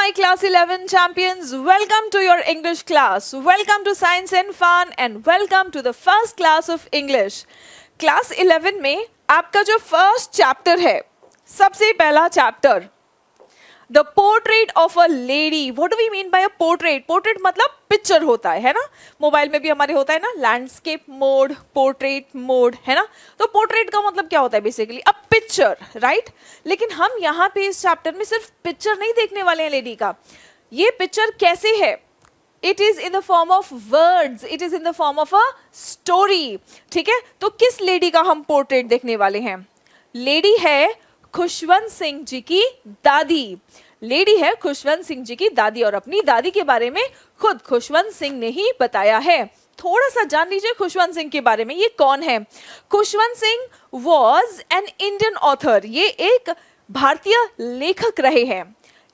my class 11 champions. Welcome to your English class. Welcome to Science and Fun and welcome to the first class of English. Class 11 में आपका जो first chapter है सबसे पहला chapter. The portrait of a lady what do we mean by a portrait portrait मतलब picture होता है है ना मोबाइल में भी हमारे होता है ना लैंडस्केप मोड पोर्ट्रेट मोड है ना तो पोर्ट्रेट का मतलब क्या होता है बेसिकली अ पिक्चर राइट लेकिन हम यहाँ पे इस चैप्टर में सिर्फ पिक्चर नहीं देखने वाले हैं लेडी का ये पिक्चर कैसे है it is in the form of words it is in the form of a story ठीक है तो किस लेडी का हम पोर्ट्रेट देखने वाले हैं लेडी है खुशवंत सिंह जी की दादी लेडी है खुशवंत सिंह जी की दादी और अपनी दादी के बारे में खुद खुशवंत सिंह ने ही बताया है थोड़ा सा जान लीजिए खुशवंत सिंह के बारे में ये कौन है Khushwant Singh was an Indian author ये एक भारतीय लेखक रहे हैं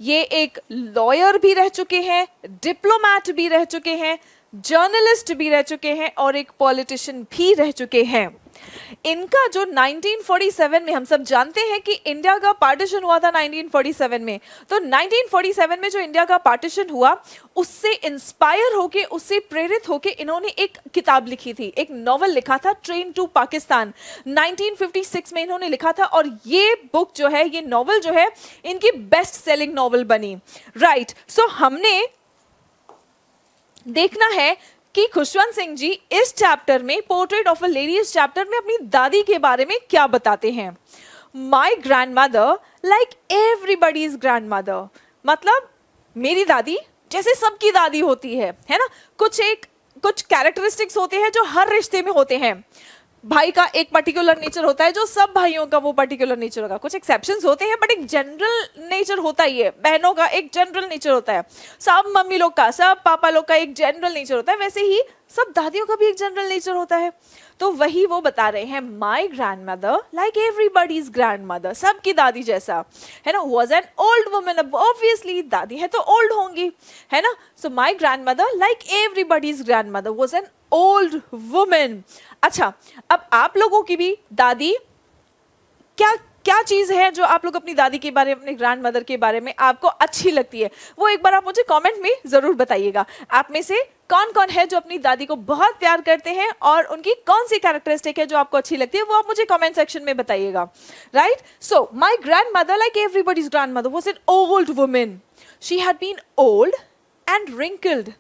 ये एक लॉयर भी रह चुके हैं डिप्लोमैट भी रह चुके हैं जर्नलिस्ट भी रह चुके हैं और एक पॉलिटिशियन भी रह चुके हैं इनका जो 1947 में हम सब जानते हैं कि इंडिया का पार्टीशन हुआ था 1947 में तो 1947 में जो इंडिया का पार्टीशन हुआ उससे इंस्पायर होके उससे प्रेरित होके इन्होंने एक किताब लिखी थी एक नॉवल लिखा था ट्रेन टू पाकिस्तान 1956 में इन्होंने लिखा था और ये बुक जो है ये नॉवल जो है इनकी बेस्ट सेलिंग नॉवल बनी राइट right. सो so, हमने देखना है कि खुशवंत सिंह जी इस चैप्टर में पोर्ट्रेट ऑफ अ लेडी इस चैप्टर में अपनी दादी के बारे में क्या बताते हैं my grandmother like everybody's grandmother मतलब मेरी दादी जैसे सबकी दादी होती है है ना कुछ एक कुछ कैरेक्टरिस्टिक्स होते हैं जो हर रिश्ते में होते हैं भाई का एक पर्टिकुलर नेचर होता है जो सब भाइयों का वो पर्टिकुलर नेचर होगा कुछ एक्सेप्शन होते हैं बट एक जनरल नेचर होता ही है बहनों का एक जनरल नेचर होता है सब मम्मी लोग का सब पापा लोग का एक जनरल नेचर होता है वैसे ही सब दादियों का भी एक जनरल नेचर होता है तो वही वो बता रहे हैं my grandmother like everybody is grandmother सबकी दादी जैसा है ना वॉज एन ओल्ड वुमेन अब ऑब्वियसली दादी है तो ओल्ड होंगी है ना so my grandmother like everybody is grandmother was an old woman अच्छा अब आप लोगों की भी दादी क्या क्या चीज़ है जो आप लोग अपनी दादी के बारे में अपने ग्रैंड मदर के बारे में आपको अच्छी लगती है वो एक बार आप मुझे कमेंट में ज़रूर बताइएगा आप में से कौन कौन है जो अपनी दादी को बहुत प्यार करते हैं और उनकी कौन सी कैरेक्टरिस्टिक है जो आपको अच्छी लगती है वो आप मुझे कमेंट सेक्शन में बताइएगा right so my grandmother like everybody's grandmother was an old woman she had been old and wrinkled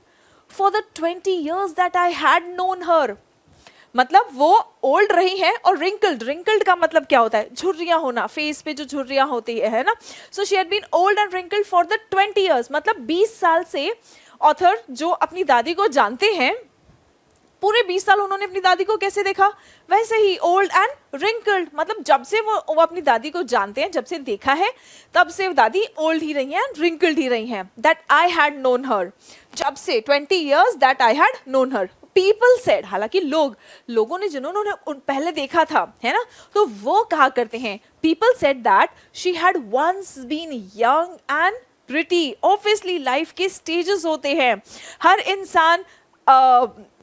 for the twenty years that I had known her मतलब वो ओल्ड रही हैं और wrinkled wrinkled का मतलब क्या होता है झुर्रियाँ होना फेस पे जो झुर्रियाँ होती है ना so she had been old and wrinkled for the twenty years मतलब बीस साल से ऑथर जो अपनी दादी को जानते हैं पूरे 20 साल उन्होंने अपनी दादी को कैसे देखा वैसे ही ओल्ड एंड रिंकल्ड मतलब जब से वो वो अपनी दादी को जानते हैं जब से देखा है तब से दादी ओल्ड ही रही हैं एंड रिंकल्ड ही रही हैं that I had known her जब से 20 years that I had known her people said हालांकि लोग लोगों ने जिन्होंने पहले देखा था है ना तो वो कहा करते हैं people said that she had once been young and pretty obviously life के स्टेजेस होते हैं हर इंसान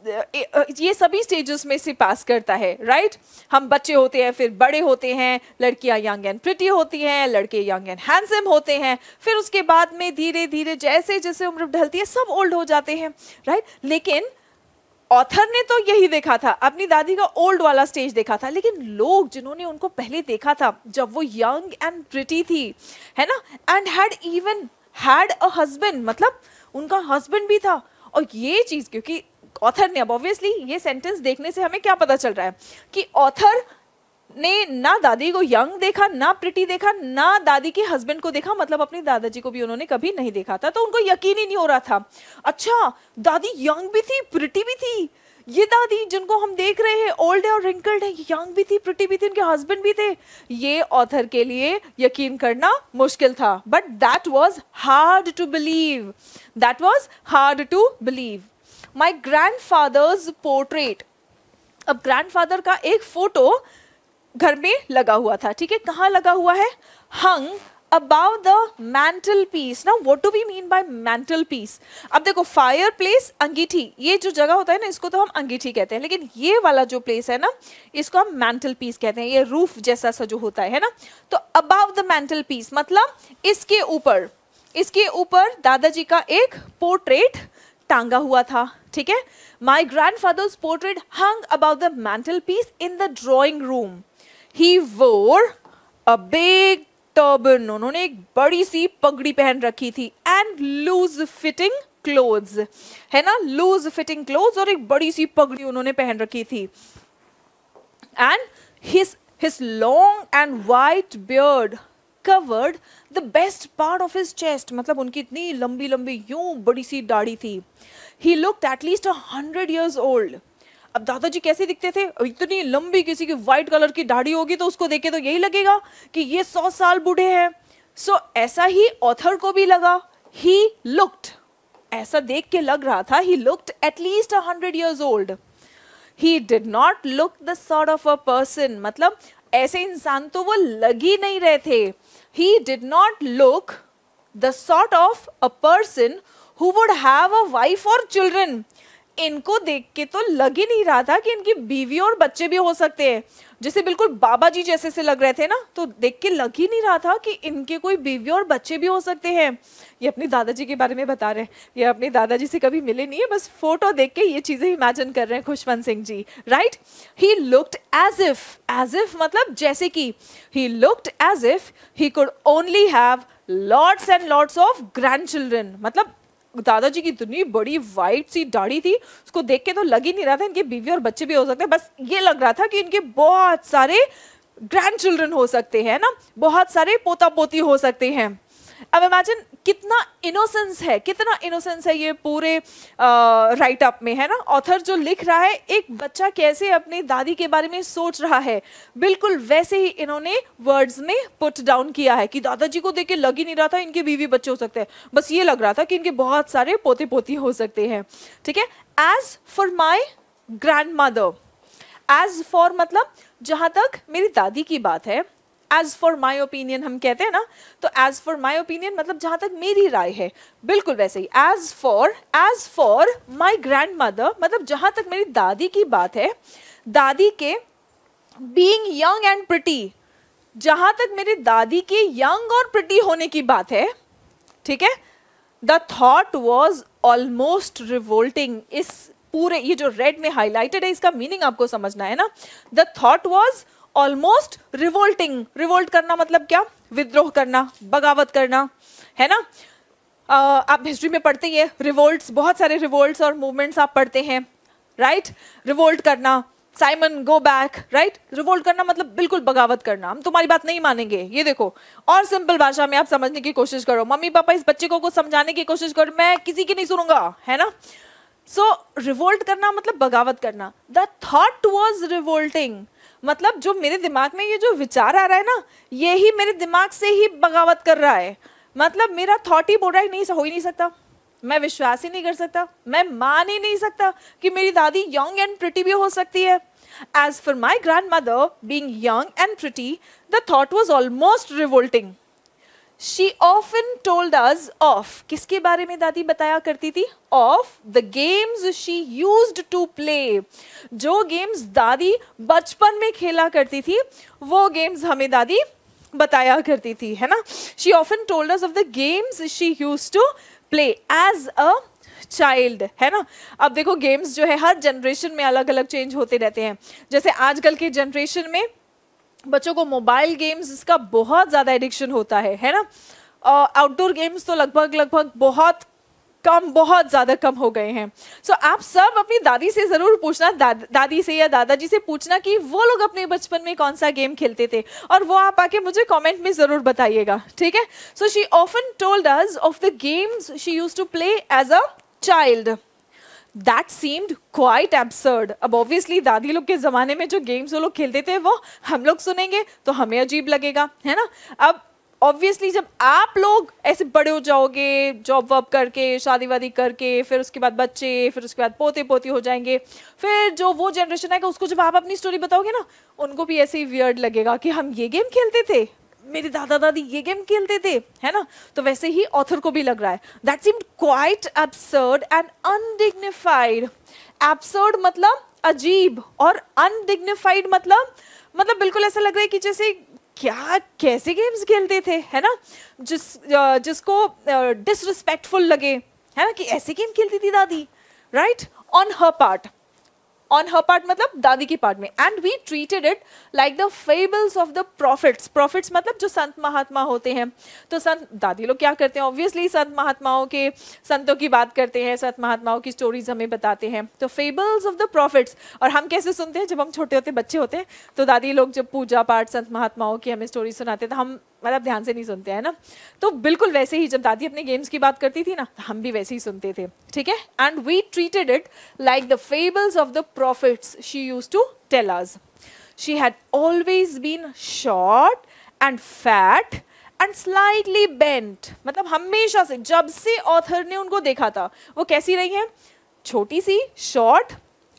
ये सभी स्टेजेस में से पास करता है राइट हम बच्चे होते हैं फिर बड़े होते हैं लड़कियां यंग एंड प्रिटी होती हैं लड़के यंग एंड हैंडसम होते हैं फिर उसके बाद में धीरे धीरे जैसे जैसे उम्र ढलती है सब ओल्ड हो जाते हैं राइट लेकिन ऑथर ने तो यही देखा था अपनी दादी का ओल्ड वाला स्टेज देखा था लेकिन लोग जिन्होंने उनको पहले देखा था जब वो यंग एंड प्रिटी थी है ना and had even had a husband मतलब उनका हस्बैंड भी था और ये चीज़ क्योंकि ऑथर ने अब ऑब्वियसली ये सेंटेंस देखने से हमें क्या पता चल रहा है कि ऑथर ने ना दादी को यंग देखा ना प्रिटी देखा ना दादी के हस्बैंड को देखा मतलब अपने दादाजी को भी उन्होंने कभी नहीं देखा था तो उनको यकीन ही नहीं हो रहा था अच्छा दादी यंग भी थी प्रिटी भी थी ये दादी जिनको हम देख रहे हैं ओल्ड है और रिंकल्ड है यंग भी थी प्रिटी भी थी उनके हस्बैंड भी थे ये ऑथर के लिए यकीन करना मुश्किल था but that was hard to believe that was hard to believe my grandfather's portrait अब फादर का एक फोटो घर में लगा हुआ था ठीक है कहाँ लगा हुआ है hung about the mantelpiece ना what do we mean by mantelpiece अब देखो फायर प्लेस अंगीठी ये जो जगह होता है ना इसको तो हम अंगीठी कहते हैं लेकिन ये वाला जो प्लेस है ना इसको हम मैंटल पीस कहते हैं ये रूफ जैसा सा जो होता है ना तो अबाव द मैंटल पीस मतलब इसके ऊपर इसके ऊपर दादाजी का एक पोर्ट्रेट टांगा हुआ था ठीक है my grandfather's portrait hung about the mantelpiece in the drawing room he wore a big turban उन्होंने एक बड़ी सी पगड़ी पहन रखी थी एंड लूज फिटिंग क्लोथ्स है ना लूज फिटिंग क्लोथ्स और एक बड़ी सी पगड़ी उन्होंने पहन रखी थी and his his long and white beard covered the best part of his chest मतलब उनकी इतनी लंबी लंबी यूं बड़ी सी दाढ़ी थी he looked at least hundred years old अब दादाजी कैसे दिखते थे इतनी लंबी किसी की व्हाइट कलर की दाढ़ी होगी तो उसको देखे तो यही लगेगा कि ये सौ साल बूढ़े हैं सो so, ऐसा ही ऑथर को भी लगा ही लुक्ड ऐसा देख के लग रहा था he looked at least hundred years old he did not look the sort of a person मतलब ऐसे इंसान तो वो लग ही नहीं रहे थे he did not look the sort of a person who would have a wife और चिल्ड्रन इनको देख के तो लग ही नहीं रहा था कि इनकी बीवी और बच्चे भी हो सकते हैं जैसे बिल्कुल बाबा जी जैसे से लग रहे थे ना तो देख के लग ही नहीं रहा था कि इनके कोई बीवी और बच्चे भी हो सकते हैं ये अपने दादाजी के बारे में बता रहे हैं ये अपने दादाजी से कभी मिले नहीं है बस फोटो देख के ये चीज़ें इमेजिन कर रहे हैं Khushwant Singh ji right he looked as if as if मतलब जैसे कि he looked as if he could only have lords and lords of grandchildren मतलब दादाजी की इतनी बड़ी वाइट सी दाढ़ी थी उसको देख के तो लग ही नहीं रहा था इनके बीवी और बच्चे भी हो सकते हैं बस ये लग रहा था कि इनके बहुत सारे ग्रैंड चिल्ड्रन हो सकते हैं ना बहुत सारे पोता पोती हो सकते हैं अब इमेजिन कितना इनोसेंस है कितना इनोसेंस है ये पूरे राइट अप में है ना ऑथर जो लिख रहा है एक बच्चा कैसे अपनी दादी के बारे में सोच रहा है बिल्कुल वैसे ही इन्होंने वर्ड्स में पुट डाउन किया है कि दादाजी को देख के लग ही नहीं रहा था इनके बीवी बच्चे हो सकते हैं बस ये लग रहा था कि इनके बहुत सारे पोते पोती हो सकते हैं ठीक है as for my grandmother as for मतलब जहां तक मेरी दादी की बात है एज फॉर माई ओपिनियन हम कहते हैं ना तो एज फॉर माई ओपिनियन मतलब जहां तक मेरी राय है बिल्कुल वैसे ही as for as for my grandmother मतलब जहां तक मेरी दादी की बात है दादी के बींग यंग एंड प्रिटी जहां तक मेरी दादी के यंग और प्रिटी होने की बात है ठीक है the thought was almost revolting इस पूरे ये जो रेड में हाईलाइटेड है इसका मीनिंग आपको समझना है ना the thought was almost revolting revolt करना मतलब क्या विद्रोह करना बगावत करना है ना uh, आप हिस्ट्री में पढ़ते हैं रिवोल्ट बहुत सारे रिवोल्ट और मूवमेंट्स आप पढ़ते हैं राइट रिवोल्ट करना Simon go back right revolt करना मतलब बिल्कुल बगावत करना हम तुम्हारी बात नहीं मानेंगे ये देखो और सिंपल भाषा में आप समझने की कोशिश करो मम्मी पापा इस बच्चे को कुछ समझाने की कोशिश करो मैं किसी की नहीं सुनूंगा है ना सो so, रिवोल्ट करना मतलब बगावत करना द थॉट वॉज रिवोल्टिंग मतलब जो मेरे दिमाग में ये जो विचार आ रहा है ना ये ही मेरे दिमाग से ही बगावत कर रहा है मतलब मेरा थॉट ही बोल रहा है नहीं हो ही नहीं सकता मैं विश्वास ही नहीं कर सकता मैं मान ही नहीं सकता कि मेरी दादी यंग एंड प्रिटी भी हो सकती है as for my grandmother being young and pretty the thought was almost revolting she often told us of किसके बारे में दादी बताया करती थी of the games she used to play जो गेम्स दादी बचपन में खेला करती थी वो गेम्स हमें दादी बताया करती थी है ना she often told us of the games she used to play as a child है ना अब देखो गेम्स जो है हर जनरेशन में अलग अलग चेंज होते रहते हैं जैसे आजकल के जनरेशन में बच्चों को मोबाइल गेम्स इसका बहुत ज़्यादा एडिक्शन होता है है ना आउटडोर uh, गेम्स तो लगभग लगभग बहुत कम बहुत ज़्यादा कम हो गए हैं सो so, आप सब अपनी दादी से ज़रूर पूछना दाद, दादी से या दादाजी से पूछना कि वो लोग अपने बचपन में कौन सा गेम खेलते थे और वो आप आके मुझे कमेंट में ज़रूर बताइएगा ठीक है so she often told us of the games she used to play as a child that seemed quite absurd अब ऑब्वियसली दादी लोग के ज़माने में जो गेम्स वो लोग खेलते थे वो हम लोग सुनेंगे तो हमें अजीब लगेगा है ना अब ऑब्वियसली जब आप लोग ऐसे बड़े हो जाओगे जॉब वॉब करके शादी वादी करके फिर उसके बाद बच्चे फिर उसके बाद पोते पोते हो जाएंगे फिर जो वो जनरेशन है उसको जब आप अपनी स्टोरी बताओगे ना उनको भी ऐसे ही वियर्ड लगेगा कि हम ये गेम खेलते थे मेरे दादा दादी ये गेम खेलते थे है ना तो वैसे ही ऑथर को भी लग रहा है that seem quite absurd and undignified absurd मतलब अजीब और अनडिग्निफाइड मतलब मतलब बिल्कुल ऐसा लग रहा है कि जैसे क्या कैसे गेम्स खेलते थे है ना जिस जिसको डिसरिस्पेक्टफुल लगे है ना कि ऐसे गेम खेलती थी दादी right on her part on her part मतलब दादी की पार्ट में and we treated it like the fables of the prophets prophets मतलब जो संत महात्मा होते हैं तो संत दादी लोग क्या करते हैं ऑब्वियसली संत महात्माओं के संतों की बात करते हैं संत महात्माओं की स्टोरीज हमें बताते हैं तो फेबल्स ऑफ द प्रॉफिट्स और हम कैसे सुनते हैं जब हम छोटे होते बच्चे होते हैं तो दादी लोग जब पूजा पाठ संत महात्माओं की हमें स्टोरी सुनाते हैं तो हम मतलब ध्यान से नहीं सुनते हैं ना तो बिल्कुल वैसे ही जब दादी अपने गेम्स की बात करती थी ना तो हम भी वैसे ही सुनते थे ठीक है and we treated it like the fables of the prophets she used to tell us she had always been short and fat and slightly bent मतलब हमेशा से जब से ऑथर ने उनको देखा था वो कैसी रही है छोटी सी short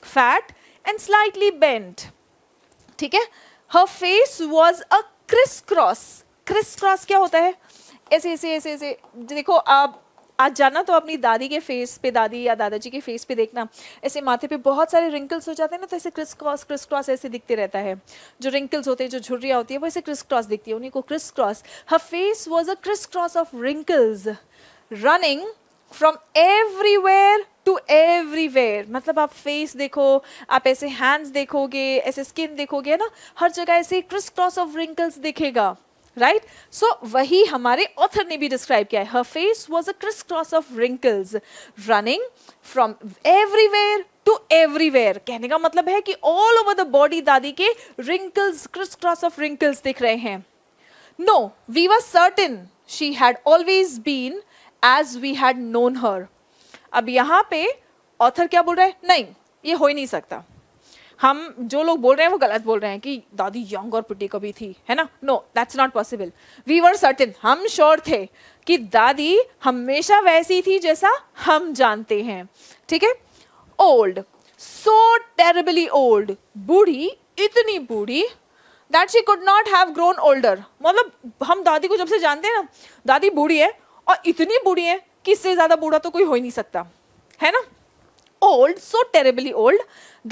fat and slightly bent ठीक है her face was a criss cross criss cross क्या होता है ऐसे ऐसे ऐसे ऐसे देखो आप आज जाना तो अपनी दादी के फेस पे दादी या दादाजी के फेस पे देखना ऐसे माथे पे बहुत सारे रिंकल्स हो जाते हैं ना तो ऐसे क्रिस क्रॉस क्रिस क्रॉस ऐसे दिखते रहता है जो रिंकल्स होते हैं जो झुर्रियाँ होती है वो ऐसे क्रिस क्रॉस दिखती है उन्हीं को criss cross her face was a criss cross of wrinkles running from everywhere to everywhere मतलब आप फेस देखो आप ऐसे हैंड्स देखोगे ऐसे स्किन देखोगे ना हर जगह ऐसे क्रिस क्रॉस ऑफ रिंकल्स दिखेगा राइट सो वही हमारे ऑथर ने भी डिस्क्राइब किया है her face was a criss cross of wrinkles running from everywhere to everywhere कहने का मतलब है कि ऑल ओवर द बॉडी दादी के wrinkles criss cross of wrinkles दिख रहे हैं no we were certain she had always been as we had known her अब यहां पे ऑथर क्या बोल रहे हैं नहीं ये हो ही नहीं सकता हम जो लोग बोल रहे हैं वो गलत बोल रहे हैं कि दादी यंग और पिटी कभी थी है ना no that's not possible we were certain हम श्योर थे कि दादी हमेशा वैसी थी जैसा हम जानते हैं ठीक है ओल्ड सो टेरेबली ओल्ड बूढ़ी इतनी बूढ़ी that she could not have grown older मतलब हम दादी को जब से जानते हैं ना दादी बूढ़ी है और इतनी बूढ़ी है कि इससे ज़्यादा बूढ़ा तो कोई हो ही नहीं सकता है ना old so terribly old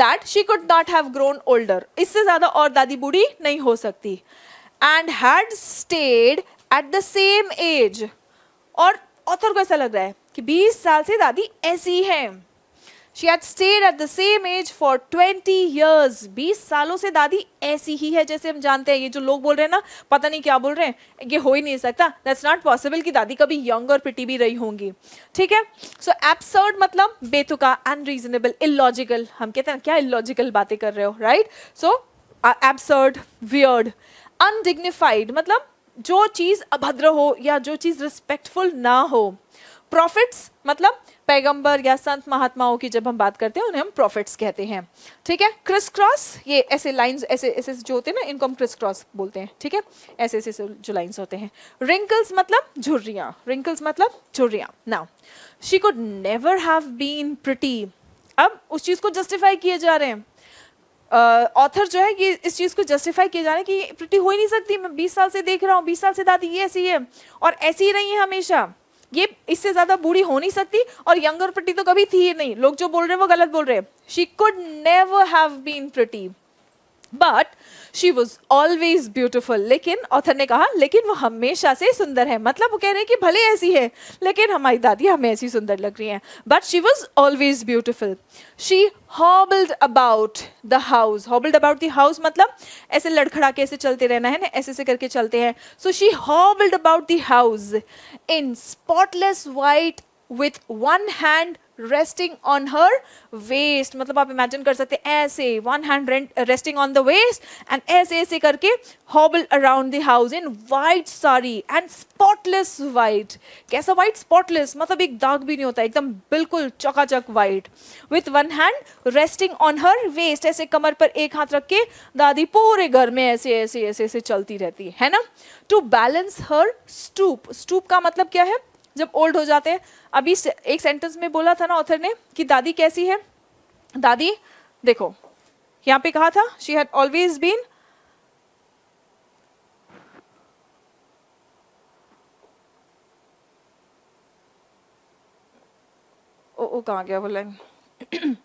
that she could not have grown older इससे ज्यादा और दादी बूढ़ी नहीं हो सकती and had stayed at the same age और ऑथर को ऐसा लग रहा है कि 20 साल से दादी ऐसी हैं she had stayed at the same age for twenty years बीस सालों से दादी ऐसी ही है जैसे हम जानते हैं ये जो लोग बोल रहे हैं ना पता नहीं क्या बोल रहे हैं ये हो ही नहीं सकता दैट्स नॉट पॉसिबल कि दादी कभी यंग और पिटी भी रही होंगी ठीक है सो एब्सर्ड मतलब बेतुका अनरीजनेबल इलॉजिकल हम कहते हैं क्या इलॉजिकल बातें कर रहे हो right so absurd weird undignified मतलब जो चीज़ अभद्र हो या जो चीज़ रिस्पेक्टफुल ना हो प्रॉफिट्स मतलब पैगंबर या संत महात्माओं की जब हम बात करते हैं उन्हें हम प्रॉफिट्स कहते हैं ठीक है क्रिस क्रॉस ये ऐसे लाइंस ऐसे ऐसे जो होते हैं ना इनको हम क्रिस क्रॉस बोलते हैं ठीक है ऐसे ऐसे जो लाइंस होते हैं रिंकल्स मतलब झुर्रियाँ रिंकल्स मतलब झुर्रियाँ now she could never have been pretty अब उस चीज़ को जस्टिफाई किए जा रहे हैं ऑथर uh, जो है कि इस चीज़ को जस्टिफाई किया जा रहा है कि प्रिटी हो ही नहीं सकती मैं 20 साल से देख रहा हूँ 20 साल से दादी ये ऐसी है और ऐसी ही रही है हमेशा ये इससे ज्यादा बूढ़ी हो नहीं सकती और यंगर प्रति तो कभी थी ही नहीं लोग जो बोल रहे हैं वो गलत बोल रहे हैं she could never have been pretty but she was always beautiful लेकिन ऑथर ने कहा लेकिन वो हमेशा से सुंदर है मतलब वो कह रहे हैं कि भले ऐसी है लेकिन हमारी दादी हमें ऐसी सुंदर लग रही हैं but she was always beautiful she hobbled about the house hobbled about the house मतलब ऐसे लड़खड़ा के ऐसे चलते रहना है ना ऐसे ऐसे करके चलते हैं so she hobbled about the house in spotless white with one hand resting on her waist मतलब आप इमेजिन कर सकते हैं ऐसे one hand resting on the waist and ऐसे ऐसे करके hobble around the house in white sari and spotless white कैसा वाइट स्पॉटलेस मतलब एक दाग भी नहीं होता एकदम बिल्कुल चकाचक white with one hand resting on her waist ऐसे कमर पर एक हाथ रख के दादी पूरे घर में ऐसे ऐसे ऐसे ऐसे चलती रहती है ना to balance her stoop stoop का मतलब क्या है जब ओल्ड हो जाते हैं अभी एक सेंटेंस में बोला था ना ऑथर ने कि दादी कैसी है दादी देखो यहाँ पे कहा था she had always been oh, ओ कहा गया वो लाइन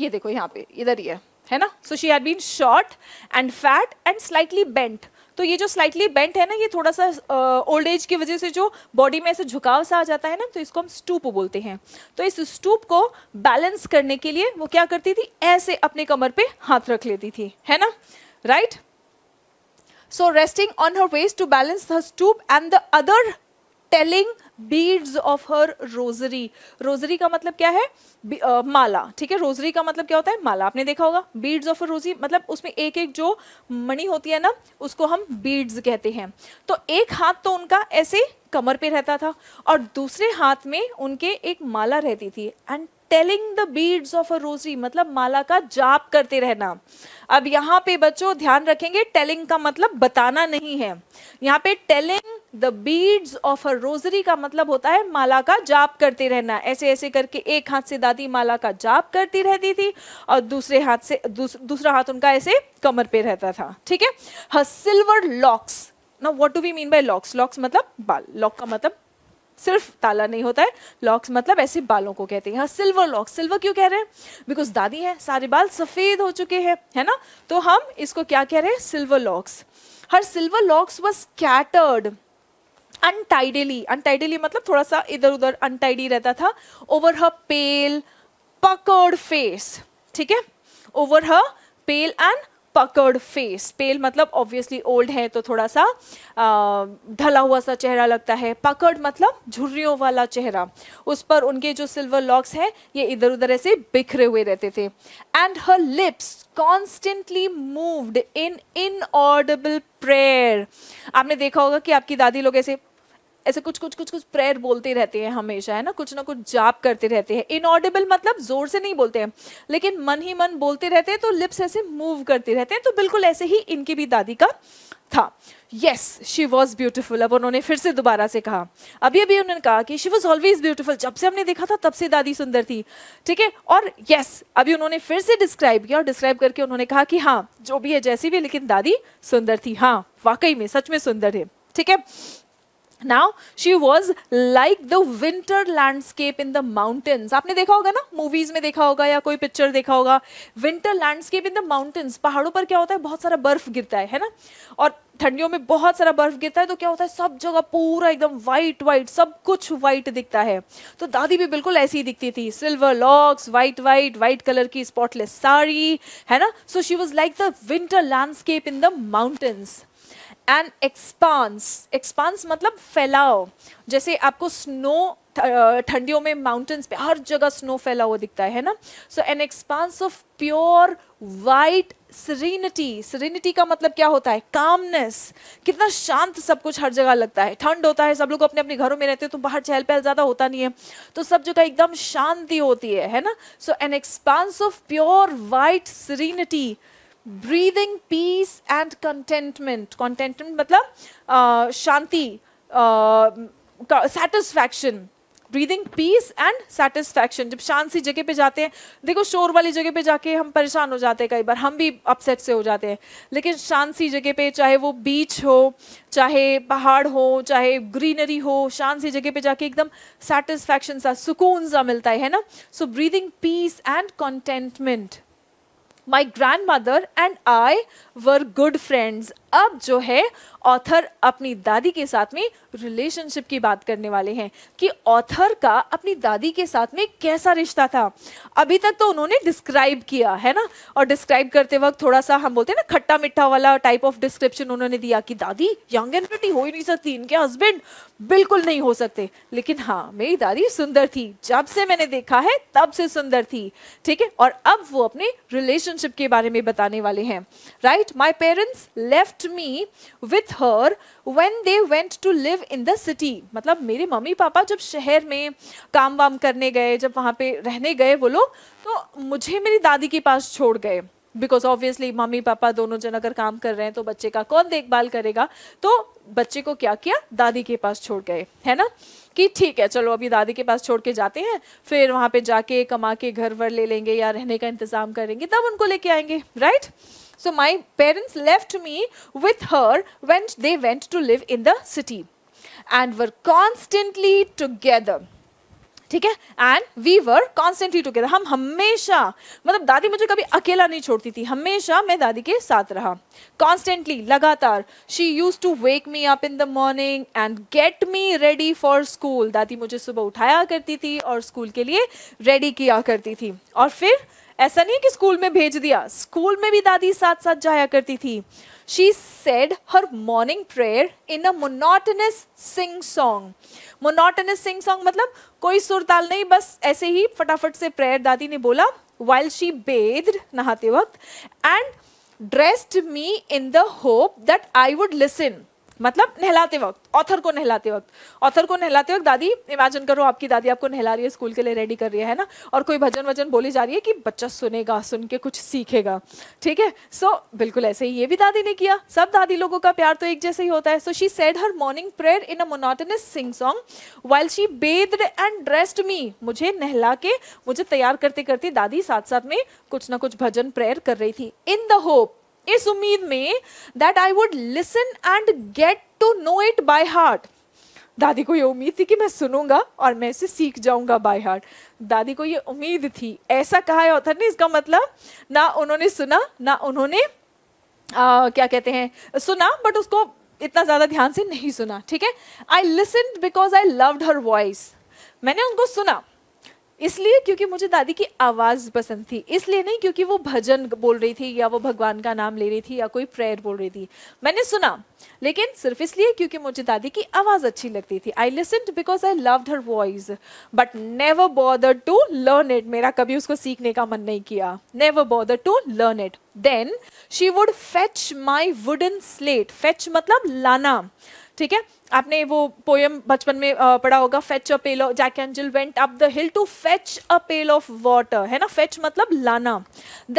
ये देखो यहाँ पे इधर ही है ना so she had been short and fat and slightly bent तो ये जो स्लाइटली बेंट है ना ये थोड़ा सा ओल्ड uh, एज की वजह से जो बॉडी में ऐसे झुकाव सा आ जाता है ना तो इसको हम स्टूप बोलते हैं तो इस स्टूप को बैलेंस करने के लिए वो क्या करती थी ऐसे अपने कमर पे हाथ रख लेती थी है ना right so resting on her waist to balance her stoop and the other telling beads of her rosary rosary का मतलब क्या है आ, uh, माला ठीक है रोजरी का मतलब क्या होता है माला आपने देखा होगा बीड्स ऑफ रोजरी मतलब उसमें एक एक जो मणि होती है ना उसको हम बीड्स कहते हैं तो एक हाथ तो उनका ऐसे कमर पे रहता था और दूसरे हाथ में उनके एक माला रहती थी and telling the beads of a rosary मतलब माला का जाप करते रहना अब यहाँ पे बच्चों ध्यान रखेंगे टेलिंग का मतलब बताना नहीं है यहाँ पे telling the beads of a rosary का मतलब होता है माला का जाप करते रहना ऐसे ऐसे करके एक हाथ से दादी माला का जाप करती रहती थी और दूसरे हाथ से दूस, दूसरा हाथ उनका ऐसे कमर पे रहता था ठीक है हर सिल्वर लॉक्स ना what do we mean by locks locks मतलब बाल लॉक का मतलब सिर्फ ताला नहीं होता है लॉक्स मतलब ऐसे बालों को कहते हैं हाँ सिल्वर लॉक्स सिल्वर क्यों कह रहे हैं बिकॉज दादी है सारे बाल सफ़ेद हो चुके हैं है ना तो हम इसको क्या कह रहे हैं silver locks her silver locks was scattered untidily untidily मतलब थोड़ा सा इधर उधर अनटाइडी रहता था over her pale puckered face ठीक है over her pale and puckered face pale मतलब ऑब्वियसली ओल्ड है तो थोड़ा सा ढला हुआ सा चेहरा लगता है पकड़ मतलब झुर्रियों वाला चेहरा उस पर उनके जो सिल्वर लॉक्स हैं ये इधर उधर ऐसे बिखरे हुए रहते थे and her lips constantly moved in inaudible prayer आपने देखा होगा कि आपकी दादी लोग ऐसे ऐसे कुछ कुछ कुछ कुछ प्रेयर बोलते रहते हैं हमेशा है ना कुछ ना कुछ जाप करते रहते हैं इनऑडिबल मतलब जोर से नहीं बोलते हैं लेकिन मन ही मन बोलते रहते हैं तो लिप्स ऐसे मूव करते रहते हैं तो बिल्कुल ऐसे ही इनकी भी दादी का था यस शी वॉज ब्यूटिफुल अब उन्होंने फिर से दोबारा से कहा अभी अभी उन्होंने कहा कि शी वॉज ऑलवेज ब्यूटिफुल जब से हमने देखा था तब से दादी सुंदर थी ठीक है और यस yes, अभी उन्होंने फिर से डिस्क्राइब किया और डिस्क्राइब करके उन्होंने कहा कि हाँ जो भी है जैसी भी लेकिन दादी सुंदर थी हाँ वाकई में सच में सुंदर है ठीक है now she was like the winter landscape in the mountains आपने देखा होगा ना movies में देखा होगा या कोई picture देखा होगा winter landscape in the mountains पहाड़ों पर क्या होता है बहुत सारा बर्फ गिरता है है ना और ठंडियों में बहुत सारा बर्फ गिरता है तो क्या होता है सब जगह पूरा एकदम वाइट वाइट सब कुछ वाइट दिखता है तो दादी भी बिल्कुल ऐसी ही दिखती थी silver locks white white white colour की स्पॉटलेस साड़ी है ना so she was like the winter landscape in the mountains and expanse expanse मतलब फैलाओ जैसे आपको स्नो ठंडियों में माउंटेन्स पे हर जगह स्नो फैला हुआ दिखता है ना so an expanse of pure white serenity serenity का मतलब क्या होता है कामनेस कितना शांत सब कुछ हर जगह लगता है ठंड होता है सब लोग अपने अपने घरों में रहते हैं तो बाहर चहल पहल ज़्यादा होता नहीं है तो सब जगह एकदम शांति होती है है ना so an expanse of pure white serenity breathing peace and contentment contentment मतलब uh, शांति satisfaction breathing peace and satisfaction जब शांत सी जगह पे जाते हैं देखो शोर वाली जगह पे जाके हम परेशान हो जाते हैं कई बार हम भी अपसेट से हो जाते हैं लेकिन शांत सी जगह पे चाहे वो बीच हो चाहे पहाड़ हो चाहे ग्रीनरी हो शांत सी जगह पे जाके एकदम सेटिस्फैक्शन सा सुकून सा मिलता है ना so breathing peace and contentment my grandmother and I were good friends. अब जो है ऑथर अपनी दादी के साथ में रिलेशनशिप की बात करने वाले हैं कि ऑथर का अपनी दादी के साथ में कैसा रिश्ता था अभी तक तो उन्होंने डिस्क्राइब किया है ना और डिस्क्राइब करते वक्त थोड़ा सा हम बोलते हैं ना खट्टा मिट्टा वाला टाइप ऑफ डिस्क्रिप्शन उन्होंने दिया कि दादी यंग एंड ब्यूटी हो ही नहीं सकती इनके हस्बैंड बिल्कुल नहीं हो सकते लेकिन हाँ मेरी दादी सुंदर थी जब से मैंने देखा है तब से सुंदर थी ठीक है और अब वो अपने रिलेशनशिप के बारे में बताने वाले हैं right my parents left me with her when they went to live in the city. City मतलब मेरे मम्मी पापा जब शहर में काम वाम करने गए जब वहाँ पे रहने गए वो लोग तो मुझे मेरी दादी के पास छोड़ गए बिकॉज ऑब्वियसली मम्मी पापा दोनों जन अगर काम कर रहे हैं तो बच्चे का कौन देखभाल करेगा तो बच्चे को क्या किया दादी के पास छोड़ गए है ना कि ठीक है चलो अभी दादी के पास छोड़ के जाते हैं फिर वहाँ पे जाके कमा के घर वर ले लेंगे या रहने का इंतज़ाम करेंगे तब उनको लेके आएंगे right right? So my parents left me with her when they went to live in the city and were constantly together. ठीक है and we were constantly together हम हमेशा मतलब दादी मुझे कभी अकेला नहीं छोड़ती थी हमेशा मैं दादी के साथ रहा कॉन्स्टेंटली लगातार she used to wake me up in the morning and get me ready for school दादी मुझे सुबह उठाया करती थी और स्कूल के लिए रेडी किया करती थी और फिर ऐसा नहीं कि स्कूल में भेज दिया स्कूल में भी दादी साथ साथ जाया करती थी she said her morning prayer in a monotonous sing song monotonous sing song मतलब कोई सुरताल नहीं बस ऐसे ही फटाफट से प्रेयर दादी ने बोला वाइल शी बेद नहाते वक्त and dressed me in the hope that I would listen मतलब नहलाते वक्त ऑथर को नहलाते वक्त ऑथर को नहलाते वक्त दादी इमेजिन करो आपकी दादी आपको नहला रही है स्कूल के लिए रेडी कर रही है ना और कोई भजन वजन बोली जा रही है कि बच्चा सुनेगा सुन के कुछ सीखेगा ठीक है सो बिल्कुल ऐसे ही ये भी दादी ने किया सब दादी लोगों का प्यार तो एक जैसे ही होता है so she said her morning prayer in a monotonous sing song while she bathed and dressed me मुझे नहला के मुझे तैयार करते करते दादी साथ साथ में कुछ ना कुछ भजन प्रेयर कर रही थी इन द होप इस उम्मीद में that I would listen and get to know it by heart दादी को ये उम्मीद थी कि मैं सुनूंगा और मैं इसे सीख जाऊंगा बाय हार्ट दादी को ये उम्मीद थी ऐसा कहा है ऑथर ने इसका मतलब ना उन्होंने सुना ना उन्होंने आ, क्या कहते हैं सुना बट उसको इतना ज़्यादा ध्यान से नहीं सुना ठीक है I listen because I loved her voice मैंने उनको सुना इसलिए क्योंकि मुझे दादी की आवाज़ पसंद थी इसलिए नहीं क्योंकि वो भजन बोल रही थी या वो भगवान का नाम ले रही थी या कोई प्रेयर बोल रही थी मैंने सुना लेकिन सिर्फ इसलिए क्योंकि मुझे दादी की आवाज़ अच्छी लगती थी I listen because I love her voice but never bother to learn it मेरा कभी उसको सीखने का मन नहीं किया never bother to learn it then she would fetch my wooden slate fetch मतलब लाना ठीक है आपने वो पोयम बचपन में पढ़ा होगा fetch a pail of Jack and Jill went up the hill to fetch a pail of water है ना फेच मतलब लाना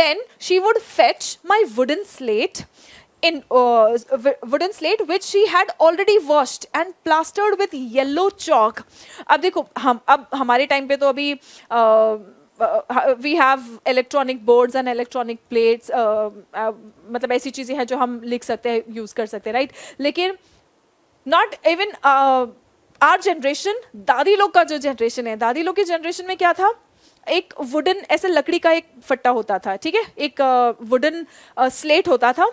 then she would fetch my wooden slate in wooden slate which she had already washed and plastered with with yellow अब देखो हम अब हमारे time पे तो अभी we have electronic boards and electronic plates मतलब ऐसी चीज़ें हैं जो हम लिख सकते हैं यूज़ कर सकते हैं राइट लेकिन नॉट इवन आर जनरेशन दादी लोग का जो जनरेशन है दादी लोग के जनरेशन में क्या था एक वुडन ऐसे लकड़ी का एक फट्टा होता था ठीक है एक वुडन uh, स्लेट uh, होता था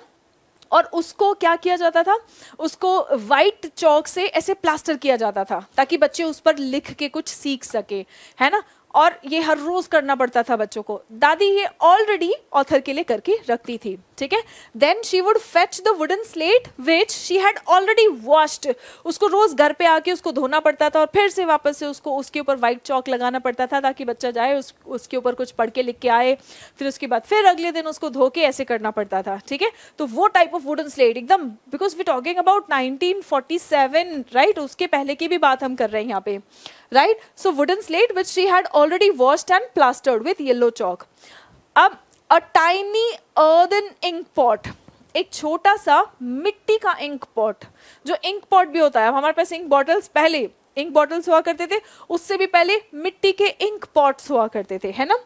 और उसको क्या किया जाता था उसको वाइट चौक से ऐसे प्लास्टर किया जाता था ताकि बच्चे उस पर लिख के कुछ सीख सके है ना और ये हर रोज करना पड़ता था बच्चों को दादी ये ऑलरेडी ऑथर के लिए करके रखती थी ठीक है then she would fetch the wooden slate which she had already washed उसको रोज घर पे आके उसको धोना पड़ता था और फिर से वापस से उसको उसके ऊपर व्हाइट चॉक लगाना पड़ता था ताकि बच्चा जाए उस उसके ऊपर कुछ पढ़ के लिख के आए फिर उसके बाद फिर अगले दिन उसको धो के ऐसे करना पड़ता था ठीक है तो वो टाइप ऑफ वुडन स्लेट एकदम because we talking about nineteen right उसके पहले की भी बात हम कर रहे हैं यहाँ पे right? So wooden slate which she had already washed and plastered with yellow chalk. अब a tiny earthen ink pot. एक छोटा सा मिट्टी का इंक पॉट जो इंक पॉट भी होता है अब हमारे पास इंक बॉटल्स पहले इंक बॉटल्स हुआ करते थे उससे भी पहले मिट्टी के इंक पॉट्स हुआ करते थे है ना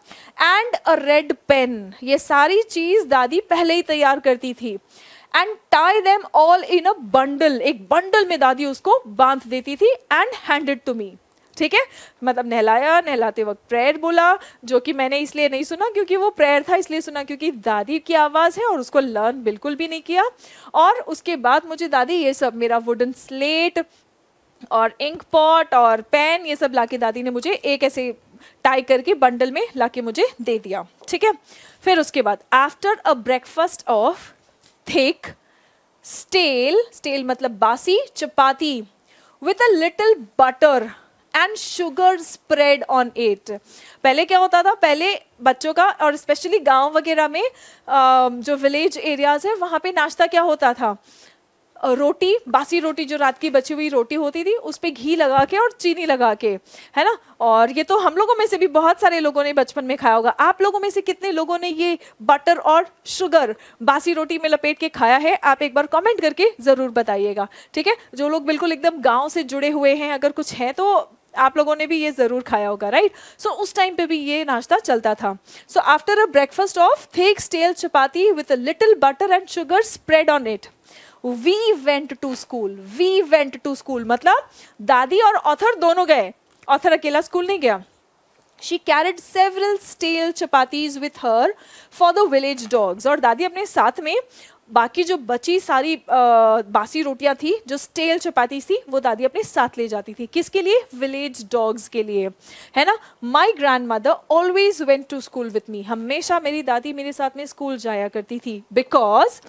एंड अ रेड पेन ये सारी चीज दादी पहले ही तैयार करती थी and tie them all in a bundle एक बंडल में दादी उसको बांध देती थी एंड हैंडेड टू मी ठीक है मतलब नहलाया नहलाते वक्त प्रेयर बोला जो कि मैंने इसलिए नहीं सुना क्योंकि वो प्रेयर था इसलिए सुना क्योंकि दादी की आवाज़ है और उसको लर्न बिल्कुल भी नहीं किया और उसके बाद मुझे दादी ये सब मेरा वुडन स्लेट और इंक पॉट और पेन ये सब लाके दादी ने मुझे एक ऐसे टाई करके बंडल में लाके मुझे दे दिया ठीक है फिर उसके बाद after a breakfast of thick stale stale मतलब बासी chapati with a little butter and sugar spread on it पहले क्या होता था पहले बच्चों का और स्पेशली गांव वगैरह में जो विलेज एरियाज है वहाँ पे नाश्ता क्या होता था रोटी बासी रोटी जो रात की बची हुई रोटी होती थी उस पर घी लगा के और चीनी लगा के है ना और ये तो हम लोगों में से भी बहुत सारे लोगों ने बचपन में खाया होगा आप लोगों में से कितने लोगों ने ये बटर और शुगर बासी रोटी में लपेट के खाया है आप एक बार कमेंट करके ज़रूर बताइएगा ठीक है जो लोग बिल्कुल एकदम गाँव से जुड़े हुए हैं अगर कुछ है तो आप लोगों ने भी ये ज़रूर खाया होगा राइट सो उस टाइम पे भी ये नाश्ता चलता था so after a breakfast of thick stale chapati with a little butter and sugar spread on it we went to school we went to school मतलब दादी और ऑथर दोनों गए ऑथर अकेला स्कूल नहीं गया She carried several stale chapatis with her for the village dogs. और दादी अपने साथ में बाकी जो बची सारी आ, बासी रोटियां थी जो स्टेल चपाती थी वो दादी अपने साथ ले जाती थी किसके लिए विलेज डॉग्स के लिए है ना my grandmother always went to school with me हमेशा मेरी दादी मेरे साथ में स्कूल जाया करती थी because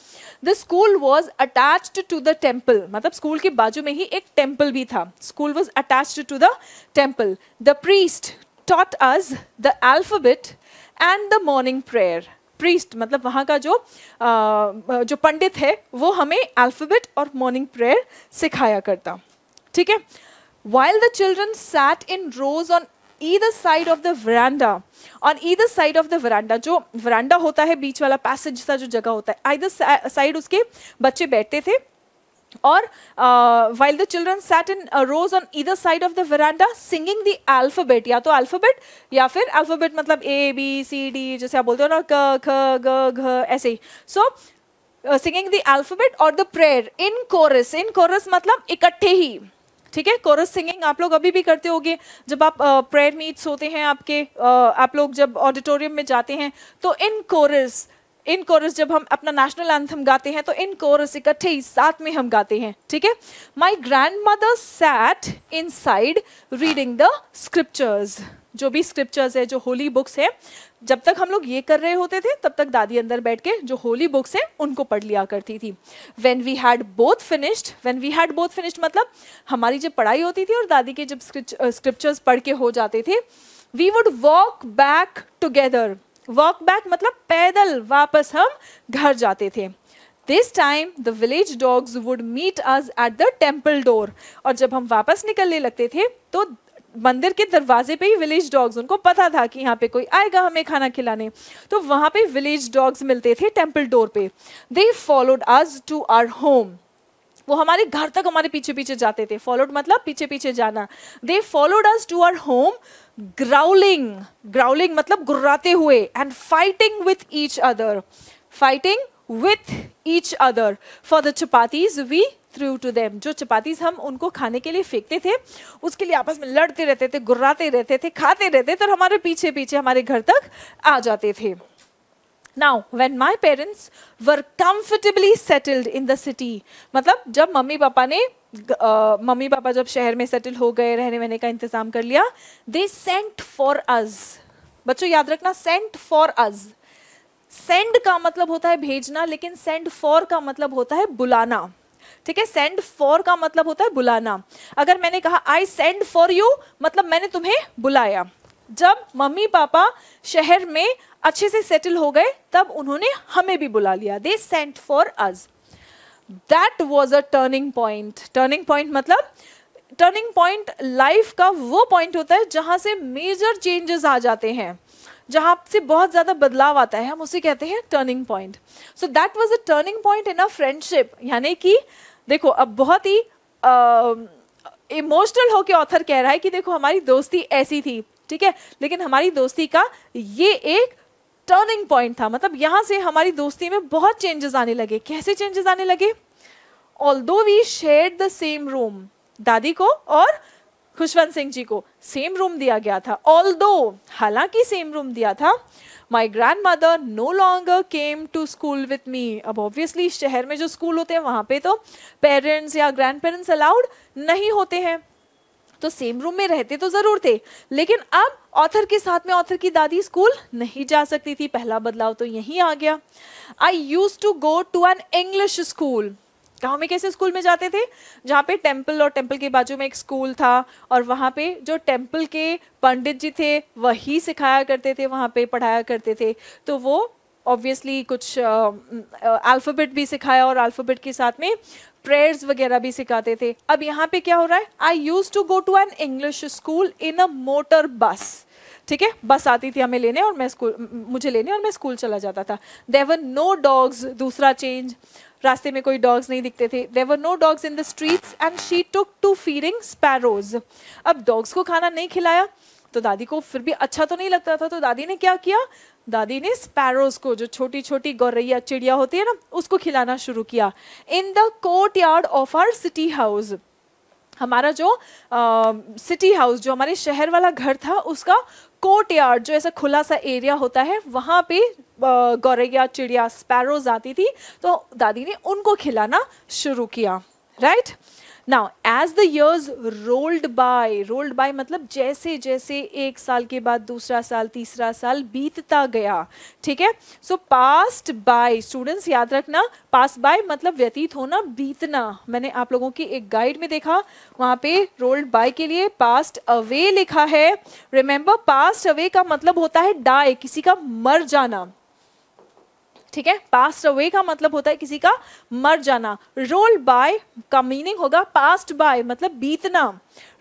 the school was attached to the temple मतलब स्कूल के बाजू में ही एक टेम्पल भी था school was attach to the temple the priest taught us the alphabet and the morning prayer priest मतलब वहाँ का जो आ, जो पंडित है वो हमें अल्फाबेट और मॉर्निंग प्रेयर सिखाया करता ठीक है while the children sat in rows on either side of the veranda on either side of the veranda जो वरांडा होता है बीच वाला पैसेज सा जो जगह होता है आइदर साइड उसके बच्चे बैठते थे or uh, while the children sat in uh, rows on either side of the veranda singing the alphabet ya to alphabet ya fir alphabet matlab A B C D jaise aap bolte ho na ka kha ga gha aise so uh, singing the alphabet or the prayer in chorus in chorus matlab ikatthe hi ठीक है coarse singing आप लोग अभी भी करते होगे जब आप प्रेयर मीट्स होते हैं आपके आ, आप लोग जब ऑडिटोरियम में जाते हैं तो इन कोरस इन कोरस जब हम अपना नेशनल एंथम गाते हैं तो इन कोरस इकट्ठे ही साथ में हम गाते हैं ठीक है my grandmother sat inside reading the scriptures जो भी स्क्रिप्चर्स है जो होली बुक्स है जब तक हम लोग ये कर रहे होते थे तब तक दादी अंदर बैठ के जो होली बुक्स हैं उनको पढ़ लिया करती थी when we had both finished when we had both finished मतलब हमारी जब पढ़ाई होती थी और दादी के जब स्क्रिप्चर्स पढ़ के हो जाते थे we would walk back together walk back मतलब पैदल वापस हम घर जाते थे this time the village dogs would meet us at the temple door और जब हम वापस निकलने लगते थे तो मंदिर के दरवाजे पे ही विलेज डॉग्स उनको पता था कि यहाँ पे कोई आएगा हमें खाना खिलाने तो वहाँ पे विलेज डॉग्स मिलते थे टेम्पल डोर पे they followed us to our home वो हमारे घर तक हमारे पीछे पीछे जाते थे फॉलोड मतलब पीछे पीछे जाना they followed us to our home growling growling मतलब गुर्राते हुए and fighting with each other fighting with each other for the chapatis we threw to them जो चपातीज हम उनको खाने के लिए फेंकते थे उसके लिए आपस में लड़ते रहते थे गुर्राते रहते थे खाते रहते थे और हमारे पीछे पीछे हमारे घर तक आ जाते थे now when my parents were comfortably settled in the city मतलब जब मम्मी पापा ने मम्मी पापा जब शहर में सेटल हो गए रहने वहने का इंतजाम कर लिया दे सेंट फॉर अज बच्चों याद रखना सेंट फॉर अज सेंड का मतलब होता है भेजना लेकिन सेंड फॉर का मतलब होता है बुलाना ठीक है सेंड फॉर का मतलब होता है बुलाना अगर मैंने कहा आई सेंड फॉर यू मतलब मैंने तुम्हें बुलाया जब मम्मी पापा शहर में अच्छे से सेटल हो गए तब उन्होंने हमें भी बुला लिया they sent for us that was a turning point turning point मतलब टर्निंग पॉइंट लाइफ का वो पॉइंट होता है जहाँ से मेजर चेंजेस आ जाते हैं जहाँ से बहुत ज़्यादा बदलाव आता है हम उसे कहते हैं turning point so that was a turning point in a friendship यानी कि देखो अब बहुत ही इमोशनल होकर ऑथर कह रहा है कि देखो हमारी दोस्ती ऐसी थी ठीक है लेकिन हमारी दोस्ती का ये एक टर्निंग पॉइंट था मतलब यहाँ से हमारी दोस्ती में बहुत चेंजेस आने लगे कैसे चेंजेस आने लगे although we share the same room दादी को और खुशवंत सिंह जी को सेम रूम दिया गया था ऑल दो हालांकि सेम रूम दिया था my grandmother no longer came to school with me अब ऑब्वियसली शहर में जो स्कूल होते हैं वहाँ पे तो पेरेंट्स या ग्रैंड पेरेंट्स अलाउड नहीं होते हैं तो सेम रूम में रहते तो ज़रूर थे लेकिन अब ऑथर के साथ में ऑथर की दादी स्कूल नहीं जा सकती थी पहला बदलाव तो यही आ गया I used to go to an English school गाँव में कैसे स्कूल में जाते थे जहाँ पे टेम्पल और टेम्पल के बाजू में एक स्कूल था और वहाँ पे जो टेम्पल के पंडित जी थे वही सिखाया करते थे वहाँ पे पढ़ाया करते थे तो वो ऑब्वियसली कुछ अल्फ़ाबेट भी सिखाया और अल्फ़ाबेट के साथ में प्रेयर्स वगैरह भी सिखाते थे अब यहाँ पे क्या हो रहा है I used to go to an English school in a motor bus ठीक है बस आती थी हमें लेने और मैं स्कूल मुझे लेने और मैं स्कूल चला जाता था देवर नो डॉग्स दूसरा चेंज रास्ते में कोई डॉग्स नहीं दिखते थे there were no dogs in the streets and she took to feeding sparrows अब डॉग्स को खाना नहीं खिलाया तो दादी को फिर भी अच्छा तो नहीं लगता था तो दादी ने क्या किया दादी ने स्पैरोज को जो छोटी छोटी गौरैया चिड़िया होती है ना उसको खिलाना शुरू किया in the courtyard of our city house हमारा जो सिटी हाउस जो हमारे शहर वाला घर था उसका कोर्ट यार्ड जो ऐसा खुला सा एरिया होता है वहाँ पे गौरैया चिड़िया स्पैरोज आती थी तो दादी ने उनको खिलाना शुरू किया right right? Now as the years rolled by rolled by मतलब जैसे जैसे एक साल के बाद दूसरा साल तीसरा साल बीतता गया ठीक है सो पास्ट बाय स्टूडेंट्स याद रखना पास बाय मतलब व्यतीत होना बीतना मैंने आप लोगों की एक गाइड में देखा वहां पे रोल्ड बाय के लिए पास्ट अवे लिखा है रिमेंबर पास्ट अवे का मतलब होता है डाय किसी का मर जाना ठीक है पास्ट अवे का मतलब होता है किसी का मर जाना रोल बाय का मीनिंग होगा पास्ट बाय मतलब बीतना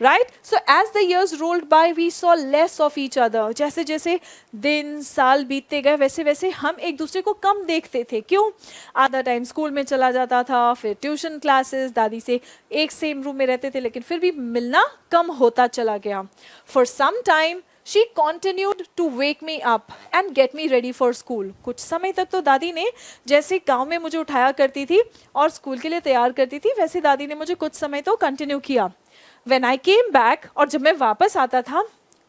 right so as the rolled by we saw less of each other जैसे जैसे दिन साल बीतते गए वैसे वैसे हम एक दूसरे को कम देखते थे क्यों आधा टाइम स्कूल में चला जाता था फिर ट्यूशन क्लासेस दादी से एक सेम रूम में रहते थे लेकिन फिर भी मिलना कम होता चला गया for some time she continued to wake me up and get me ready for school कुछ समय तक तो दादी ने जैसे गाँव में मुझे उठाया करती थी और स्कूल के लिए तैयार करती थी वैसे दादी ने मुझे कुछ समय तो कंटिन्यू किया वेन आई केम बैक और जब मैं वापस आता था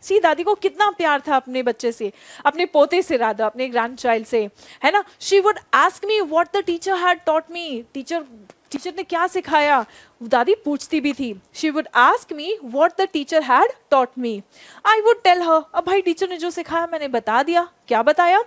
सी दादी को कितना प्यार था अपने बच्चे से अपने पोते से राधा अपने ग्रैंड चाइल्ड से है ना she would ask me what the teacher had taught me teacher teacher ने क्या सिखाया दादी पूछती भी थी she would ask me what the teacher had taught me I would tell her अब भाई टीचर ने जो सिखाया मैंने बता दिया क्या बताया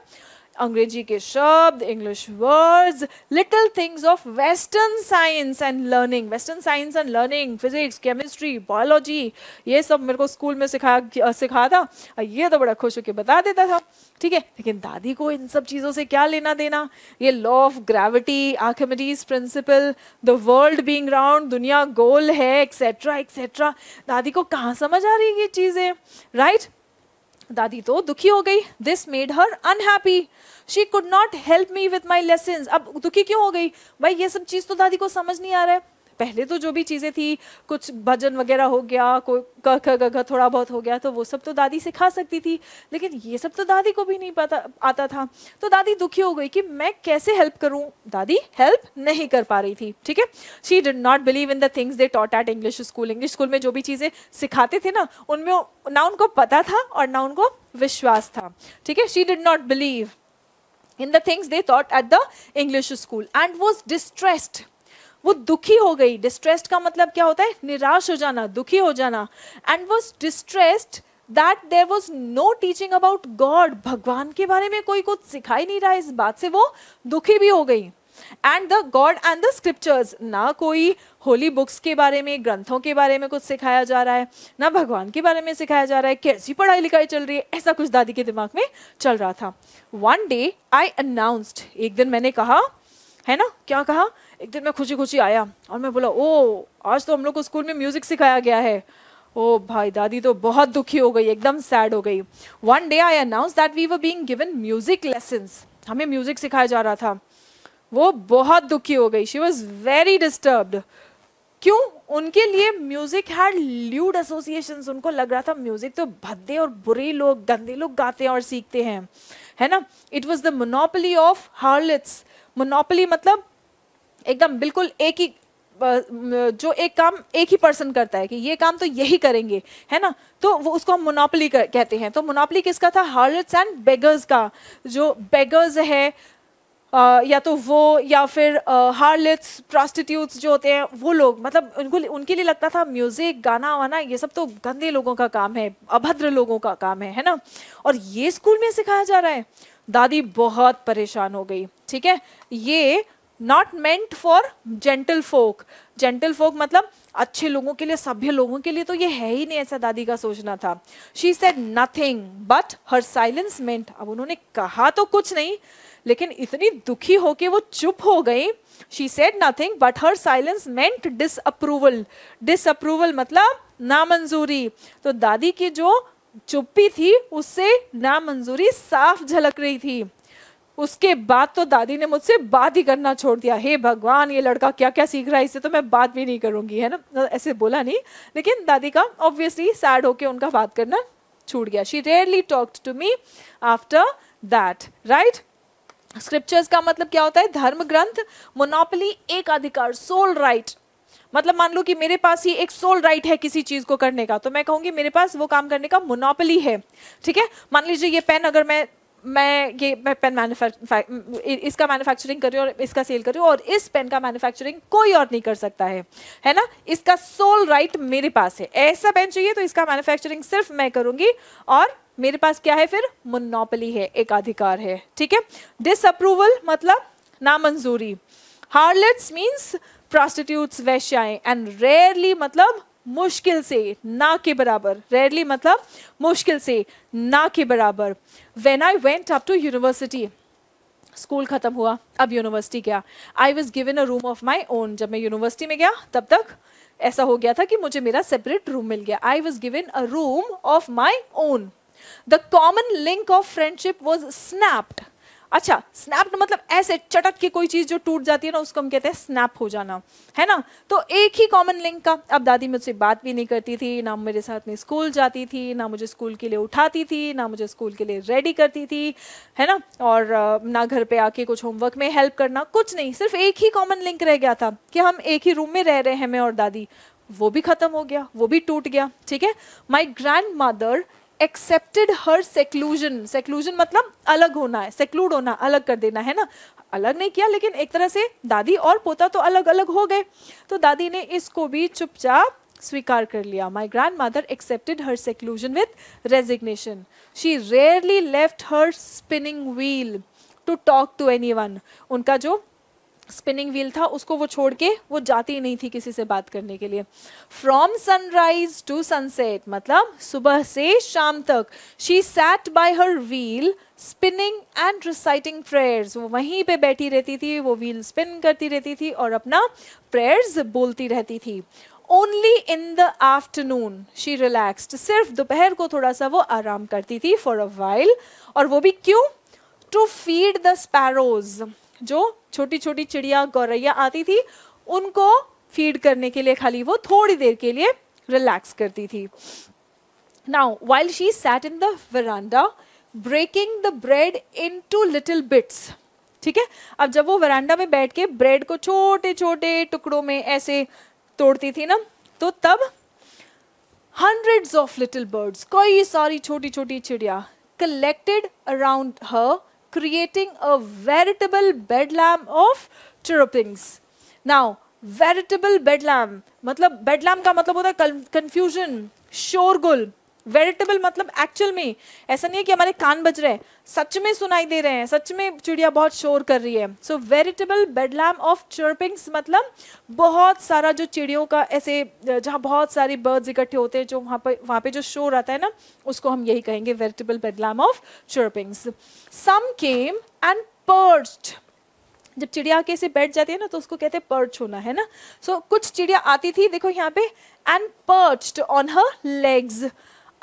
अंग्रेजी के शब्द English words little things of western science and learning western science and learning physics chemistry biology ये सब मेरे को स्कूल में सिखा सिखा था ये तो बड़ा खुश होकर बता देता था ठीक है लेकिन दादी को इन सब चीज़ों से क्या लेना देना ये law of gravity Archimedes principle the world being round दुनिया गोल है एक्सेट्रा एक्सेट्रा दादी को कहाँ समझ आ रही ये चीज़ें राइट right? दादी तो दुखी हो गई this made her unhappy she could not help me with my lesson अब दुखी क्यों हो गई भाई ये सब चीज़ तो दादी को समझ नहीं आ रहा है पहले तो जो भी चीज़ें थी कुछ भजन वगैरह हो गया कोई क ख ग थोड़ा बहुत हो गया तो वो सब तो दादी सिखा सकती थी लेकिन ये सब तो दादी को भी नहीं पता आता था तो दादी दुखी हो गई कि मैं कैसे हेल्प करूँ दादी हेल्प नहीं कर पा रही थी ठीक है she did not believe in the things they taught at English school English school में जो भी चीज़ें सिखाते थे ना उनमें ना उनको पता था और ना उनको विश्वास था ठीक है she did not believe in the things they taught at the English school and was distressed वो दुखी हो गई डिस्ट्रेस्ड का मतलब क्या होता है निराश हो जाना दुखी हो जाना and was distressed that there was no teaching about God भगवान के बारे में कोई कुछ सिखाई नहीं रहा इस बात से वो दुखी भी हो गई and the God and the scriptures ना कोई होली बुक्स के बारे में ग्रंथों के बारे में कुछ सिखाया जा रहा है ना भगवान के बारे में सिखाया जा रहा है कैसी पढ़ाई लिखाई चल रही है ऐसा कुछ दादी के दिमाग में चल रहा था वन डे आई अनाउंस्ड एक दिन मैंने कहा है ना क्या कहा एक दिन मैं खुशी खुशी आया और मैं बोला ओ आज तो हम लोग को स्कूल में म्यूज़िक सिखाया गया है ओ भाई दादी तो बहुत दुखी हो गई एकदम सैड हो गई one day I announce that we were being given music lessons हमें म्यूज़िक सिखाया जा रहा था वो बहुत दुखी हो गई शी वॉज वेरी डिस्टर्ब्ड क्यों उनके लिए म्यूजिक हैड ल्यूड एसोसिएशन उनको लग रहा था म्यूजिक तो भद्दे और बुरे लोग गंदे लोग गाते हैं और सीखते हैं है ना it was the monopoly of harlots monopoly मतलब एकदम बिल्कुल एक ही जो एक काम एक ही पर्सन करता है कि ये काम तो यही करेंगे है ना तो वो उसको हम मोनोपली कहते हैं तो मोनोपली किसका था हार्लट्स एंड बेगर्स का जो बेगर्स है आ, या तो वो या फिर हार्लट्स प्रॉस्टिट्यूट्स जो होते हैं वो लोग मतलब उनको उनके लिए लगता था म्यूज़िक गाना वाना ये सब तो गंदे लोगों का काम है अभद्र लोगों का काम है है ना और ये स्कूल में सिखाया जा रहा है दादी बहुत परेशान हो गई ठीक है ये not meant for gentle folk gentle folk मतलब अच्छे लोगों के लिए सभ्य लोगों के लिए तो ये है ही नहीं ऐसा दादी का सोचना था she said nothing but her silence meant अब उन्होंने कहा तो कुछ नहीं लेकिन इतनी दुखी होके वो चुप हो गई she said nothing but her silence meant disapproval disapproval मतलब नामंजूरी तो दादी की जो चुप्पी थी उससे नामंजूरी साफ झलक रही थी उसके बाद तो दादी ने मुझसे बात ही करना छोड़ दिया हे hey भगवान ये लड़का क्या क्या सीख रहा है इससे तो मैं बात भी नहीं करूँगी है ना ऐसे बोला नहीं लेकिन दादी का ऑब्वियसली सैड होके उनका बात करना छूट गया she rarely talked to me after that right scriptures का मतलब क्या होता है धर्म ग्रंथ मोनोपली एक अधिकार सोल राइट मतलब मान लो कि मेरे पास ही एक सोल राइट है किसी चीज को करने का तो मैं कहूंगी मेरे पास वो काम करने का मोनोपली है ठीक है मान लीजिए ये पेन अगर मैं मैं ये मैं पेन मैन्युफैक्चर इसका मैन्युफैक्चरिंग कर रही हूँ और इसका सेल कर रही हूँ और इस पेन का मैन्युफैक्चरिंग कोई और नहीं कर सकता है है ना इसका सोल राइट right मेरे पास है ऐसा पेन चाहिए तो इसका मैन्युफैक्चरिंग सिर्फ मैं करूँगी और मेरे पास क्या है फिर मुन्नौपली है एक अधिकार है ठीक है डिसअप्रूवल मतलब नामंजूरी हार्लेट्स मीन्स प्रॉस्टिट्यूट्स वैश्याएं एंड रेयरली मतलब मुश्किल से ना के बराबर रेयरली मतलब मुश्किल से ना के बराबर when I went up to university school ख़त्म हुआ अब यूनिवर्सिटी गया I was given a room of my own जब मैं यूनिवर्सिटी में गया तब तक ऐसा हो गया था कि मुझे मेरा सेपरेट रूम मिल गया I was given a room of my own the common link of friendship was snapped अच्छा स्नैप्ड तो मतलब ऐसे चटक के कोई चीज जो टूट जाती है ना उसको हम कहते हैं स्नैप हो जाना है ना तो एक ही कॉमन लिंक का अब दादी मुझसे बात भी नहीं करती थी ना मेरे साथ में स्कूल जाती थी ना मुझे स्कूल के लिए उठाती थी ना मुझे स्कूल के लिए रेडी करती थी है ना और ना घर पे आके कुछ होमवर्क में हेल्प करना कुछ नहीं सिर्फ एक ही कॉमन लिंक रह गया था कि हम एक ही रूम में रह रहे हैं मैं और दादी वो भी खत्म हो गया वो भी टूट गया ठीक है my grandmother accepted her seclusion seclusion मतलब अलग होना है सेक्लूड होना अलग कर देना है ना अलग नहीं किया लेकिन एक तरह से दादी और पोता तो अलग अलग हो गए तो दादी ने इसको भी चुपचाप स्वीकार कर लिया my grandmother accepted her seclusion with resignation she rarely left her spinning wheel to talk to anyone उनका जो स्पिनिंग व्हील था उसको वो छोड़ के वो जाती नहीं थी किसी से बात करने के लिए फ्रॉम सनराइज टू सनसेट मतलब सुबह से शाम तक she sat by her wheel spinning and reciting prayers वो वहीं पे बैठी रहती थी वो व्हील स्पिन करती रहती थी और अपना प्रेयर्स बोलती रहती थी only in the afternoon she relaxed सिर्फ दोपहर को थोड़ा सा वो आराम करती थी फॉर अ वाइल और वो भी क्यों टू फीड द स्पैरोज़ जो छोटी छोटी चिड़िया गौरैया आती थी उनको फीड करने के लिए खाली वो थोड़ी देर के लिए रिलैक्स करती थी now while she sat in the veranda breaking the bread into little bits ठीक है अब जब वो वरांडा में बैठ के ब्रेड को छोटे छोटे टुकड़ों में ऐसे तोड़ती थी ना तो तब हंड्रेड्स ऑफ लिटिल बर्ड्स कई सारी छोटी छोटी चिड़िया collected around her creating a veritable bedlam of chirrupings. Now, veritable bedlam, मतलब bedlam का मतलब होता है confusion, शोरगुल वेरिटेबल मतलब एक्चुअल में ऐसा नहीं है कि हमारे कान बज रहे हैं सच में सुनाई दे रहे हैं सच में चिड़िया बहुत शोर कर रही है सो वेरिटेबल बेडलैम ऑफ चर्पिंग्स मतलब बहुत सारा जो चिड़ियों का ऐसे जहाँ बहुत सारी बर्ड्स इकट्ठे होते हैं जो वहाँ पर वहाँ पे जो शोर आता है ना उसको हम यही कहेंगे veritable bedlam of chirpings some came and perched जब चिड़िया के से बैठ जाती है ना तो उसको कहते हैं पर्च होना है ना सो so, कुछ चिड़िया आती थी देखो यहाँ पे and perched on her legs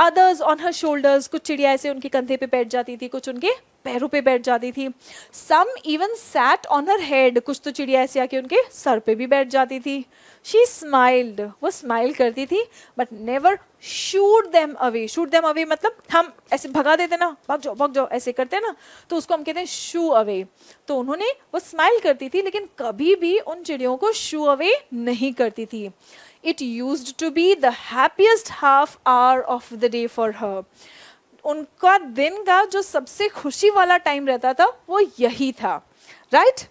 others on her shoulders कुछ चिड़िया ऐसे उनके कंधे पे बैठ जाती थी कुछ उनके पैरों पे बैठ जाती थी some even sat on her head कुछ तो चिड़िया ऐसे आके उनके सर पे भी बैठ जाती थी शी स्माइल्ड वो स्माइल करती थी but never shooed them away shooed them away मतलब हम ऐसे भगा देते ना भग जाओ भग जाओ ऐसे करते ना तो उसको हम कहते हैं शू अवे तो उन्होंने वो स्माइल करती थी लेकिन कभी भी उन चिड़ियों को शू अवे नहीं करती थी it used to be the happiest half hour of the day for her उनका दिन का जो सबसे खुशी वाला टाइम रहता था वो यही था राइट right?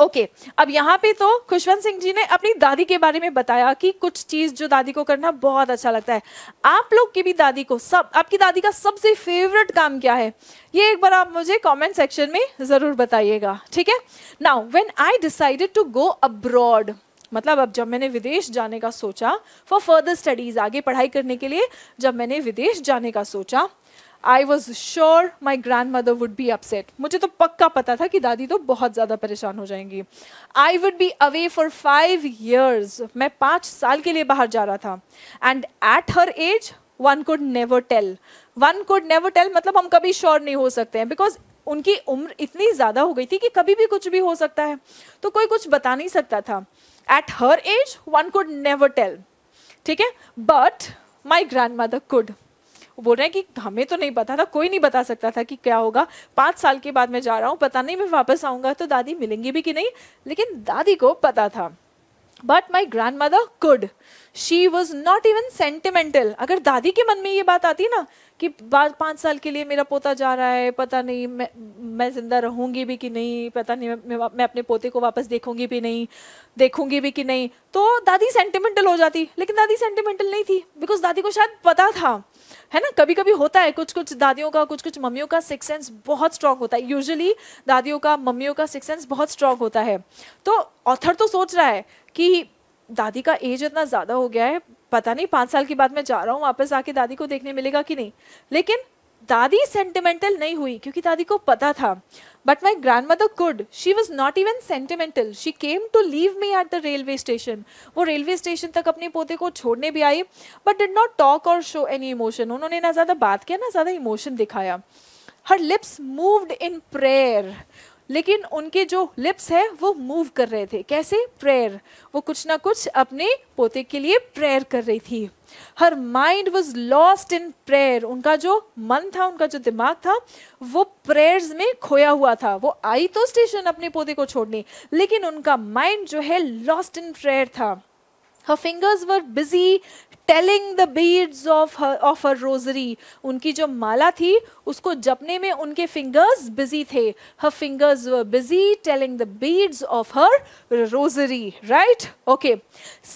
Okay okay. अब यहाँ पे तो खुशवंत सिंह जी ने अपनी दादी के बारे में बताया कि कुछ चीज जो दादी को करना बहुत अच्छा लगता है आप लोग की भी दादी को सब आपकी दादी का सबसे फेवरेट काम क्या है ये एक बार आप मुझे कमेंट सेक्शन में जरूर बताइएगा ठीक है now when I decided to go abroad मतलब अब जब मैंने विदेश जाने का सोचा फॉर फर्दर स्टडीज आगे पढ़ाई करने के लिए जब मैंने विदेश जाने का सोचा I was sure my grandmother would be upset मुझे तो पक्का पता था कि दादी तो बहुत ज़्यादा परेशान हो जाएंगी I would be away for five years मैं पाँच साल के लिए बाहर जा रहा था and at her age one could never tell one could never tell मतलब हम कभी श्योर नहीं हो सकते हैं बिकॉज उनकी उम्र इतनी ज़्यादा हो गई थी कि कभी भी कुछ भी हो सकता है तो कोई कुछ बता नहीं सकता था at her age one could never tell ठीक है but my grandmother could वो बोल रहे हैं कि हमें तो नहीं पता था कोई नहीं बता सकता था कि क्या होगा पाँच साल के बाद मैं जा रहा हूँ पता नहीं मैं वापस आऊँगा तो दादी मिलेंगी भी कि नहीं लेकिन दादी को पता था but my grandmother could she was not even sentimental अगर दादी के मन में ये बात आती ना कि पाँच साल के लिए मेरा पोता जा रहा है पता नहीं मैं मैं ज़िंदा रहूँगी भी कि नहीं पता नहीं मैं, मैं अपने पोते को वापस देखूँगी भी नहीं देखूँगी भी कि नहीं तो दादी सेंटिमेंटल हो जाती लेकिन दादी सेंटिमेंटल नहीं थी बिकॉज दादी को शायद पता था है ना कभी कभी होता है कुछ कुछ दादियों का कुछ कुछ मम्मियों का सिक्स सेंस बहुत स्ट्रांग होता है यूजली दादियों का मम्मियों का सिक्स सेंस बहुत स्ट्रांग होता है तो ऑथर तो सोच रहा है कि दादी का एज इतना ज़्यादा हो गया है पता नहीं पाँच साल के बाद मैं जा रहा हूँ वापस आके दादी को देखने मिलेगा कि नहीं लेकिन दादी सेंटिमेंटल नहीं हुई क्योंकि दादी को पता था but my grandmother could she was not even sentimental she came to leave me at the railway station वो रेलवे स्टेशन तक अपने पोते को छोड़ने भी आई but did not talk or show any emotion उन्होंने ना ज़्यादा बात किया ना ज़्यादा इमोशन दिखाया her lips moved in prayer लेकिन उनके जो लिप्स है वो मूव कर रहे थे कैसे प्रेयर वो कुछ ना कुछ अपने पोते के लिए प्रेयर कर रही थी her mind was lost in prayer उनका जो मन था उनका जो दिमाग था वो प्रेयर्स में खोया हुआ था वो आई तो स्टेशन अपने पोते को छोड़ने लेकिन उनका माइंड जो है लॉस्ट इन प्रेयर था her fingers were busy telling the beads of of her rosary उनकी जो माला थी उसको जपने में उनके फिंगर्स बिजी थे her fingers busy telling the beads of her rosary right okay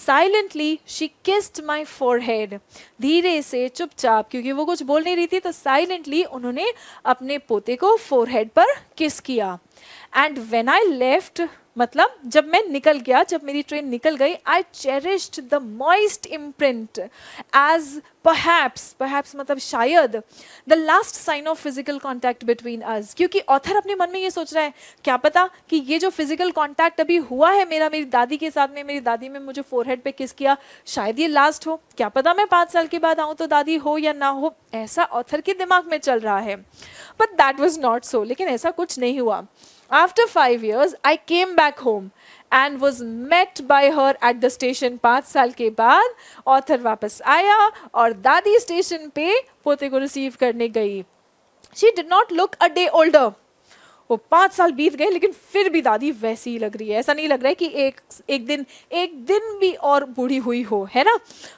silently she kissed my forehead धीरे से चुपचाप क्योंकि वो कुछ बोल नहीं रही थी तो साइलेंटली उन्होंने अपने पोते को फोर हेड पर किस किया एंड वेन आई लेफ्ट मतलब जब मैं निकल गया जब मेरी ट्रेन निकल गई I cherished the moist imprint as perhaps perhaps मतलब शायद the last sign of physical contact between us क्योंकि ऑथर अपने मन में ये सोच रहा है क्या पता कि ये जो फिजिकल कॉन्टैक्ट अभी हुआ है मेरा मेरी दादी के साथ में मेरी दादी में मुझे फोरहेड पे किस किया शायद ये लास्ट हो क्या पता मैं पाँच साल के बाद आऊँ तो दादी हो या ना हो ऐसा ऑथर के दिमाग में चल रहा है but that was not so लेकिन ऐसा कुछ नहीं हुआ After five years, I came back home and was met by her at the station पाँच साल के बाद ऑथर वापस आया और दादी स्टेशन पे पोते को रिसीव करने गई She did not look a day older. वो पाँच साल बीत गए लेकिन फिर भी दादी वैसी ही लग रही है ऐसा नहीं लग रहा है कि एक एक दिन एक दिन भी और बूढ़ी हुई हो है ना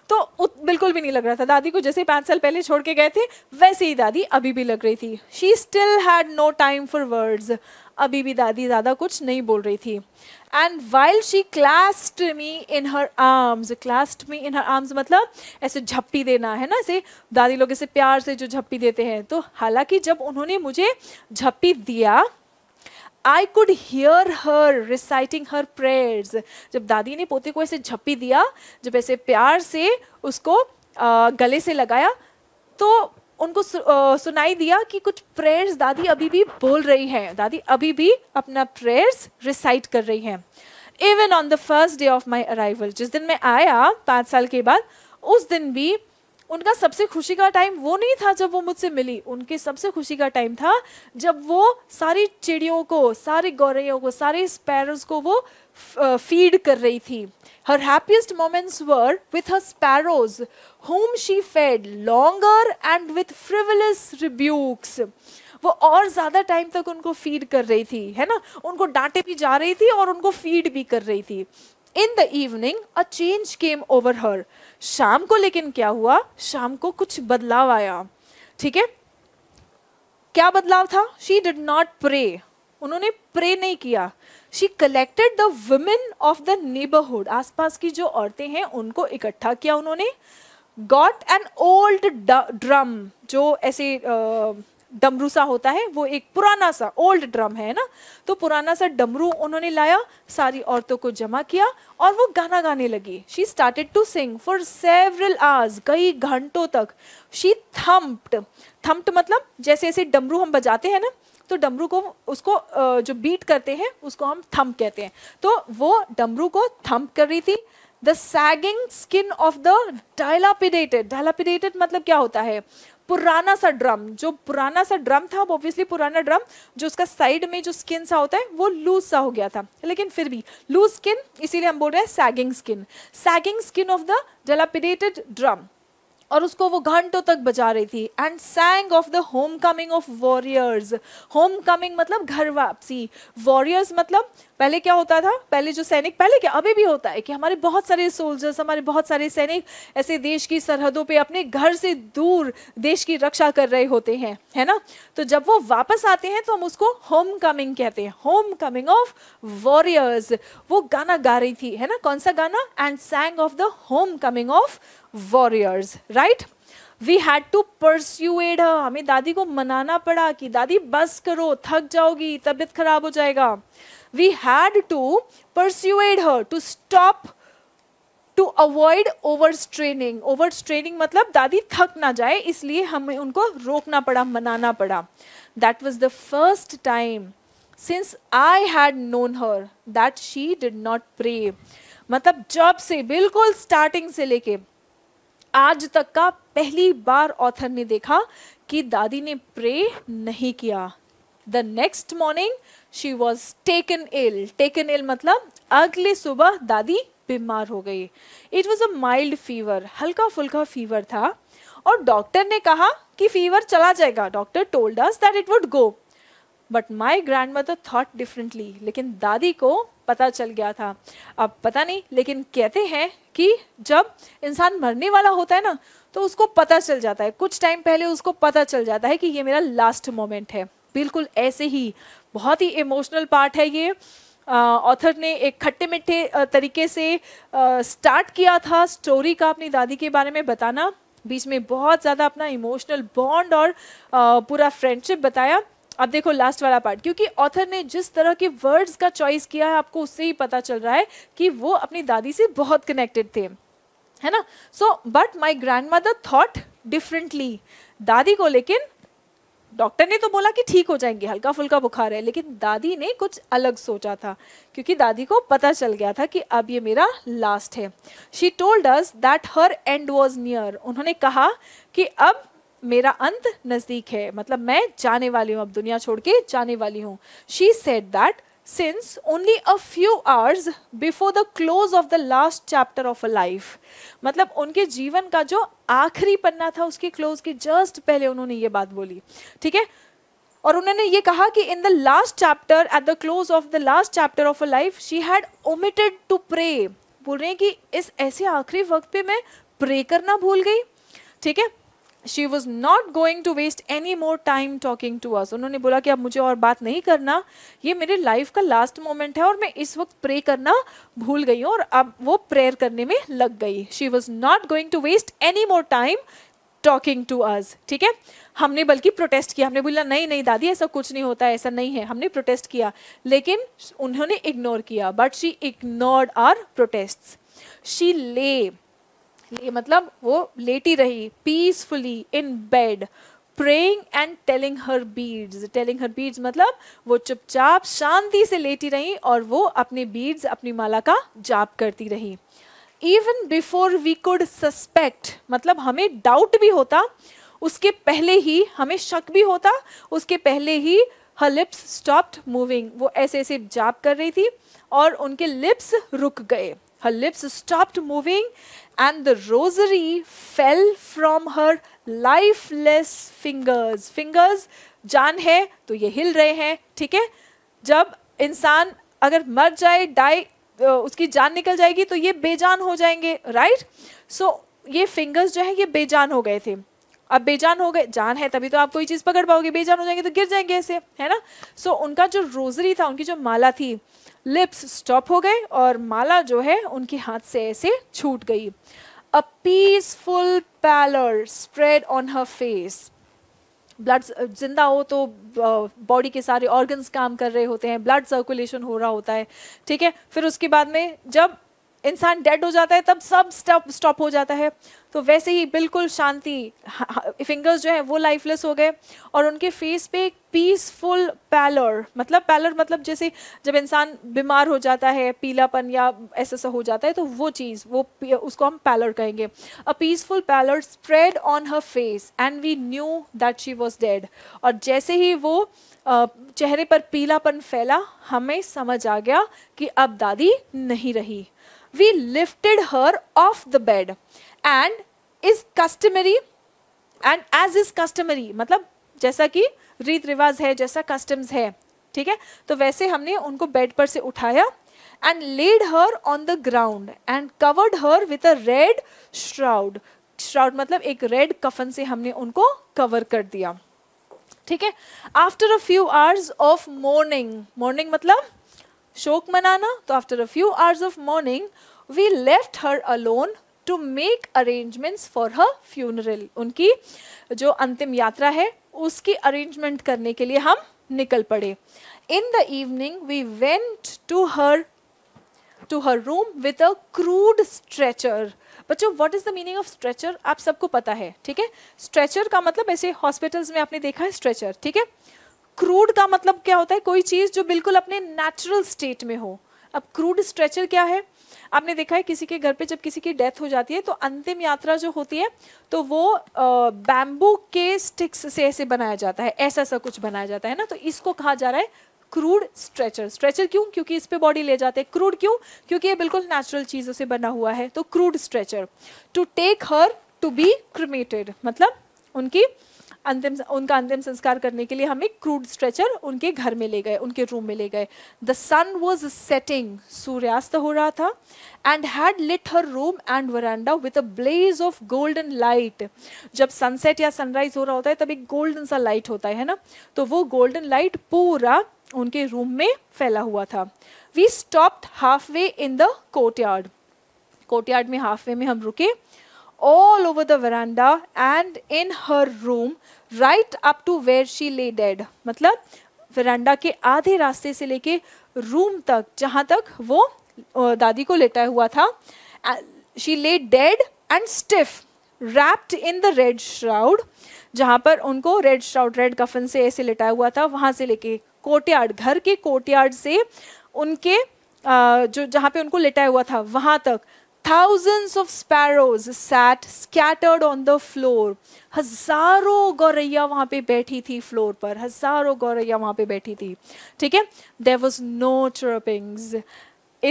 तो उत, बिल्कुल भी नहीं लग रहा था दादी को जैसे पाँच साल पहले छोड़ के गए थे वैसे ही दादी अभी भी लग रही थी she still had no time for words अभी भी दादी ज़्यादा कुछ नहीं बोल रही थी and while she clasped me in her arms clasped me in her arms मतलब ऐसे झप्पी देना है ना ऐसे दादी लोग ऐसे प्यार से जो झप्पी देते हैं तो हालांकि जब उन्होंने मुझे झप्पी दिया I could hear her reciting her prayers जब दादी ने पोते को ऐसे झप्पी दिया जब ऐसे प्यार से उसको आ, गले से लगाया तो उनको सुनाई दिया कि कुछ प्रेयर्स दादी अभी भी बोल रही हैं दादी अभी भी अपना प्रेयर्स रिसाइट कर रही हैं even on the first day of my arrival जिस दिन मैं आया पाँच साल के बाद उस दिन भी उनका सबसे खुशी का टाइम वो नहीं था जब वो मुझसे मिली उनके सबसे खुशी का टाइम था जब वो सारी चिड़ियों को सारे गौरैयों को सारे स्पैरोज को वो फीड कर रही थी her happiest moments were with her sparrows whom she fed longer and with frivolous rebukes वो और ज़्यादा टाइम तक उनको फीड कर रही थी है ना उनको डांटे भी जा रही थी और उनको फीड भी कर रही थी in the evening a change came over her शाम को लेकिन क्या हुआ शाम को कुछ बदलाव आया ठीक है क्या बदलाव था शी डिड नॉट प्रे उन्होंने प्रे नहीं किया she collected the women of the neighbourhood आसपास की जो औरतें हैं उनको इकट्ठा किया उन्होंने गॉट एन ओल्ड ड्रम जो ऐसे डमरू सा होता है वो एक पुराना सा ओल्ड ड्रम है ना तो पुराना सा डमरू उन्होंने लाया सारी औरतों को जमा किया और वो गाना गाने लगी she started to sing for several hours कई घंटों तक शी थम्प्ड थम्प्ड मतलब जैसे ऐसे डमरू हम बजाते हैं ना तो डमरू को उसको जो बीट करते हैं उसको हम थम्प कहते हैं तो वो डमरू को थम्प कर रही थी the sagging skin of the dilapidated dilapidated मतलब क्या होता है पुराना सा ड्रम जो पुराना सा ड्रम था वो ऑब्वियसली पुराना ड्रम जो उसका साइड में जो स्किन सा होता है वो लूज सा हो गया था लेकिन फिर भी लूज स्किन इसीलिए हम बोल रहे हैं sagging skin sagging skin of the dilapidated drum और उसको वो घंटों तक बजा रही थी and sang of the homecoming of warriors homecoming मतलब घर वापसी वॉरियर्स मतलब पहले क्या होता था पहले जो सैनिक पहले क्या अभी भी होता है कि हमारे बहुत सारे सोल्जर्स हमारे बहुत सारे सैनिक ऐसे देश की सरहदों पे अपने घर से दूर देश की रक्षा कर रहे होते हैं है ना तो जब वो वापस आते हैं तो हम उसको होम कमिंग कहते हैं होम कमिंग ऑफ वॉरियर्स वो गाना गा रही थी है ना कौन सा गाना and sang of the homecoming of warriors right we had to persuade हमें दादी को मनाना पड़ा कि दादी बस करो थक जाओगी तबीयत खराब हो जाएगा we had to persuade her to stop to avoid overstraining overstraining मतलब दादी थक ना जाए इसलिए हमें उनको रोकना पड़ा मनाना पड़ा that was the first time since I had known her that she did not pray मतलब जब से बिल्कुल स्टार्टिंग से लेके आज तक का पहली बार ऑथर ने देखा कि दादी ने प्रे नहीं किया the next morning she was taken ill taken ill मतलब अगले सुबह दादी बीमार हो गई it was a mild fever हल्का फुल्का फीवर था और डॉक्टर ने कहा कि फीवर चला जाएगा doctor told us that it would go but my grandmother thought differently लेकिन दादी को पता चल गया था अब पता नहीं लेकिन कहते हैं कि जब इंसान मरने वाला होता है ना तो उसको पता चल जाता है कुछ टाइम पहले उसको पता चल जाता है कि ये मेरा लास्ट मोमेंट है बिल्कुल ऐसे ही बहुत ही इमोशनल पार्ट है ये ऑथर ने एक खट्टे मिट्टे तरीके से स्टार्ट किया था स्टोरी का अपनी दादी के बारे में बताना बीच में बहुत ज़्यादा अपना इमोशनल बॉन्ड और पूरा फ्रेंडशिप बताया अब देखो लास्ट वाला पार्ट क्योंकि ऑथर ने जिस तरह के वर्ड्स का चॉइस किया है आपको उससे ही पता चल रहा है कि वो अपनी दादी से बहुत कनेक्टेड थे है ना so but my grandmother thought differently दादी को लेकिन डॉक्टर ने तो बोला कि ठीक हो जाएंगे हल्का फुल्का बुखार है लेकिन दादी ने कुछ अलग सोचा था क्योंकि दादी को पता चल गया था कि अब ये मेरा लास्ट है she told us that her end was near उन्होंने कहा कि अब मेरा अंत नज़दीक है मतलब मैं जाने वाली हूँ अब दुनिया छोड़ के जाने वाली हूँ she said that since only a few hours before the close of the last chapter of a life मतलब उनके जीवन का जो आखिरी पन्ना था उसके क्लोज के जस्ट पहले उन्होंने ये बात बोली ठीक है और उन्होंने ये कहा कि in the last chapter at the close of the last chapter of a life she had omitted to pray बोल रहे हैं कि इस ऐसे आखिरी वक्त पे मैं प्रे करना भूल गई ठीक है she was not going to waste any more time talking to us उन्होंने बोला कि अब मुझे और बात नहीं करना ये मेरे लाइफ का लास्ट मोमेंट है और मैं इस वक्त प्रे करना भूल गई हूँ और अब वो प्रेयर करने में लग गई she was not going to waste any more time talking to us ठीक है हमने बल्कि प्रोटेस्ट किया हमने बोला नहीं नहीं दादी ऐसा कुछ नहीं होता ऐसा नहीं है हमने प्रोटेस्ट किया लेकिन उन्होंने इग्नोर किया but she ignored our protest she lay मतलब वो लेटी रही peacefully in bed praying and telling her beads telling her beads मतलब वो चुपचाप शांति से लेटी रही और वो अपने बीड्स अपनी माला का जाप करती रही even before we could suspect मतलब हमें डाउट भी होता उसके पहले ही हमें शक भी होता उसके पहले ही हर लिप्स स्टॉप्ड मूविंग वो ऐसे ऐसे जाप कर रही थी और उनके लिप्स रुक गए her lips stopped moving and the rosary fell from her lifeless fingers. Fingers जान है तो ये हिल रहे हैं ठीक है जब इंसान अगर मर जाए डाई उसकी जान निकल जाएगी तो ये बेजान हो जाएंगे राइट सो so, ये फिंगर्स जो है ये बेजान हो गए थे अब बेजान हो गए जान है तभी तो आप कोई चीज़ पकड़ पाओगे बेजान हो जाएंगे तो गिर जाएंगे ऐसे है ना सो so, उनका जो रोजरी था उनकी जो माला थी लिप्स स्टॉप हो गए और माला जो है उनके हाथ से ऐसे छूट गई a peaceful pallor spread on her face blood जिंदा हो तो बॉडी uh, के सारे ऑर्गन्स काम कर रहे होते हैं ब्लड सर्कुलेशन हो रहा होता है ठीक है फिर उसके बाद में जब इंसान डेड हो जाता है तब सब स्टॉप स्टॉप हो जाता है तो वैसे ही बिल्कुल शांति फिंगर्स जो है वो लाइफलेस हो गए और उनके फेस पे एक पीसफुल पैलर मतलब पैलर मतलब जैसे जब इंसान बीमार हो जाता है पीलापन या ऐसा सा हो जाता है तो वो चीज़ वो उसको हम पैलर कहेंगे a peaceful pallor spread on her face and we knew that she was dead और जैसे ही वो चेहरे पर पीलापन फैला हमें समझ आ गया कि अब दादी नहीं रही we lifted her off the bed and is customary and as is customary मतलब जैसा कि रीत रिवाज है जैसा कस्टम्स है ठीक है तो वैसे हमने उनको बेड पर से उठाया and laid her on the ground and covered her with a red shroud shroud मतलब एक रेड कफन से हमने उनको कवर कर दिया ठीक है after a few hours of mourning mourning मतलब शोक मनाना तो after a few hours of mourning we left her alone to make arrangements for her funeral उनकी जो अंतिम यात्रा है उसकी अरेंजमेंट करने के लिए हम निकल पड़े in the evening we went to her to her room with a crude stretcher बच्चों what is the meaning of stretcher आप सबको पता है ठीक है स्ट्रेचर का मतलब ऐसे हॉस्पिटल्स में आपने देखा है स्ट्रेचर ठीक है क्रूड का मतलब क्या होता है कोई चीज़ जो बिल्कुल अपने नेचुरल स्टेट में हो अब क्रूड स्ट्रेचर क्या है आपने देखा है किसी के घर पे जब किसी की डेथ हो जाती है तो अंतिम यात्रा जो होती है तो वो बैम्बू के स्टिक्स से ऐसे बनाया जाता है ऐसा ऐसा कुछ बनाया जाता है ना तो इसको कहा जा रहा है क्रूड स्ट्रेचर स्ट्रेचर क्यों क्योंकि इस पे बॉडी ले जाते हैं क्रूड क्यों क्योंकि ये बिल्कुल नेचुरल चीज़ों से बना हुआ है तो crude stretcher to take her to be cremated मतलब उनकी अंतिम उनका अंतिम संस्कार करने के लिए हम एक क्रूड स्ट्रेचर उनके घर में ले गए उनके रूम में ले गए द सन वॉज सेटिंग सूर्यास्त हो रहा था and had lit her room and veranda with a blaze of golden light जब सनसेट या सनराइज हो रहा होता है तब एक गोल्डन सा लाइट होता है ना तो वो गोल्डन लाइट पूरा उनके रूम में फैला हुआ था we stopped halfway in the courtyard courtyard में हाफ वे में हम रुके all over the veranda and in her room right up to where she lay dead मतलब वरांडा के आधे रास्ते से लेके रूम तक जहाँ तक वो दादी को लेटा हुआ था she lay dead and stiff wrapped in the red shroud जहाँ पर उनको रेड श्राउड रेड कफन से ऐसे लेटाया हुआ था वहाँ से लेके कोर्टयार्ड घर के कोर्टयार्ड से उनके जो जहाँ पे उनको लेटाया हुआ था वहाँ तक thousands of sparrows sat scattered on the floor हजारों गौरैया वहां पे बैठी थी फ्लोर पर हजारों गौरैया वहां पे बैठी थी ठीक है देर वॉज नो चरपिंग्स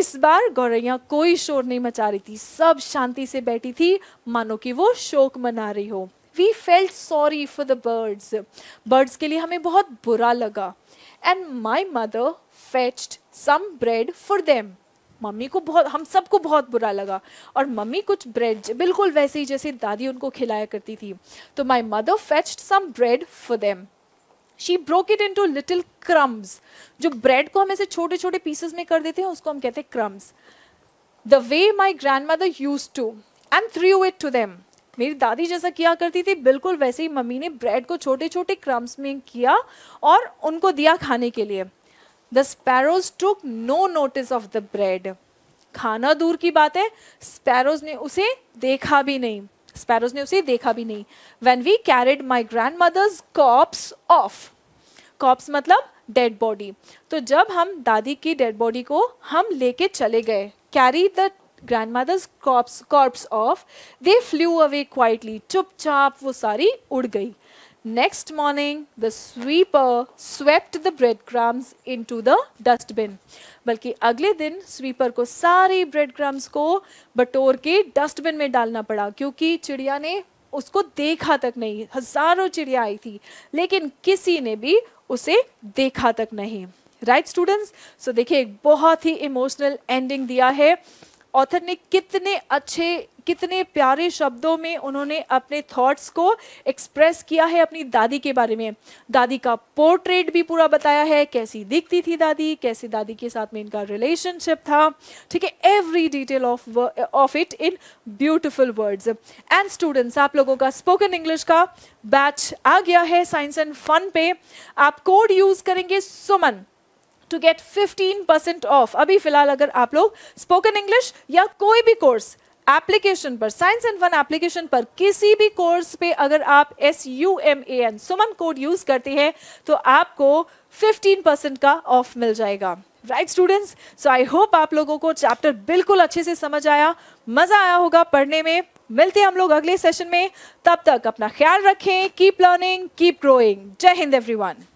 इस बार गौरैया कोई शोर नहीं मचा रही थी सब शांति से बैठी थी मानो कि वो शोक मना रही हो we felt sorry for the birds birds के लिए हमें बहुत बुरा लगा and my mother fetched some bread for them mummy को बहुत हम सबको बहुत बुरा लगा और मम्मी कुछ ब्रेड बिल्कुल वैसे ही जैसे दादी उनको खिलाया करती थी तो my mother fetched some bread for them she broke it into little crumbs जो ब्रेड को हम ऐसे छोटे छोटे पीसेस में कर देते हैं उसको हम कहते हैं crumbs the way my grandmother used to and threw it to them मेरी दादी जैसा किया करती थी बिल्कुल वैसे ही मम्मी ने ब्रेड को छोटे छोटे क्रम्स में किया और उनको दिया खाने के लिए the sparrows took no notice of the bread खाना दूर की बात है स्पैरोज ने उसे देखा भी नहीं स्पैरोज ने उसे देखा भी नहीं when we carried my grandmother's corpse of corpse मतलब डेड बॉडी तो जब हम दादी की डेड बॉडी को हम लेके चले गए carry the grandmother's corpse corpse off they flew away quietly चुपचाप वो सारी उड़ गई Next morning, the sweeper swept crumbs into the dustbin बल्कि अगले दिन स्वीपर को सारी क्रम्स को बटोर के डस्टबिन में डालना पड़ा क्योंकि चिड़िया ने उसको देखा तक नहीं हजारों चिड़िया आई थी लेकिन किसी ने भी उसे देखा तक नहीं राइट स्टूडेंट्स सो देखिए एक बहुत ही इमोशनल एंडिंग दिया है ऑथर ने कितने अच्छे कितने प्यारे शब्दों में उन्होंने अपने थॉट्स को एक्सप्रेस किया है अपनी दादी के बारे में दादी का पोर्ट्रेट भी पूरा बताया है कैसी दिखती थी दादी कैसे दादी के साथ में इनका रिलेशनशिप था ठीक है every detail of of it in beautiful words and students आप लोगों का स्पोकन इंग्लिश का बैच आ गया है साइंस एंड फन पे आप कोड यूज़ करेंगे सुमन गेट फिफ्टीन 15% ऑफ अभी फिलहाल अगर आप लोग स्पोकन इंग्लिश या कोई भी कोर्स एप्लीकेशन पर साइंस एंड वन एप्लीकेशन पर किसी भी कोर्स पे अगर आप S U M A N Suman code use करते हैं तो आपको 15% का ऑफ मिल जाएगा right students so I hope आप लोगों को चैप्टर बिल्कुल अच्छे से समझ आया मजा आया होगा पढ़ने में मिलते हैं हम लोग अगले सेशन में तब तक अपना ख्याल रखें कीप लर्निंग कीप ग्रोइंग जय हिंद एवरीवन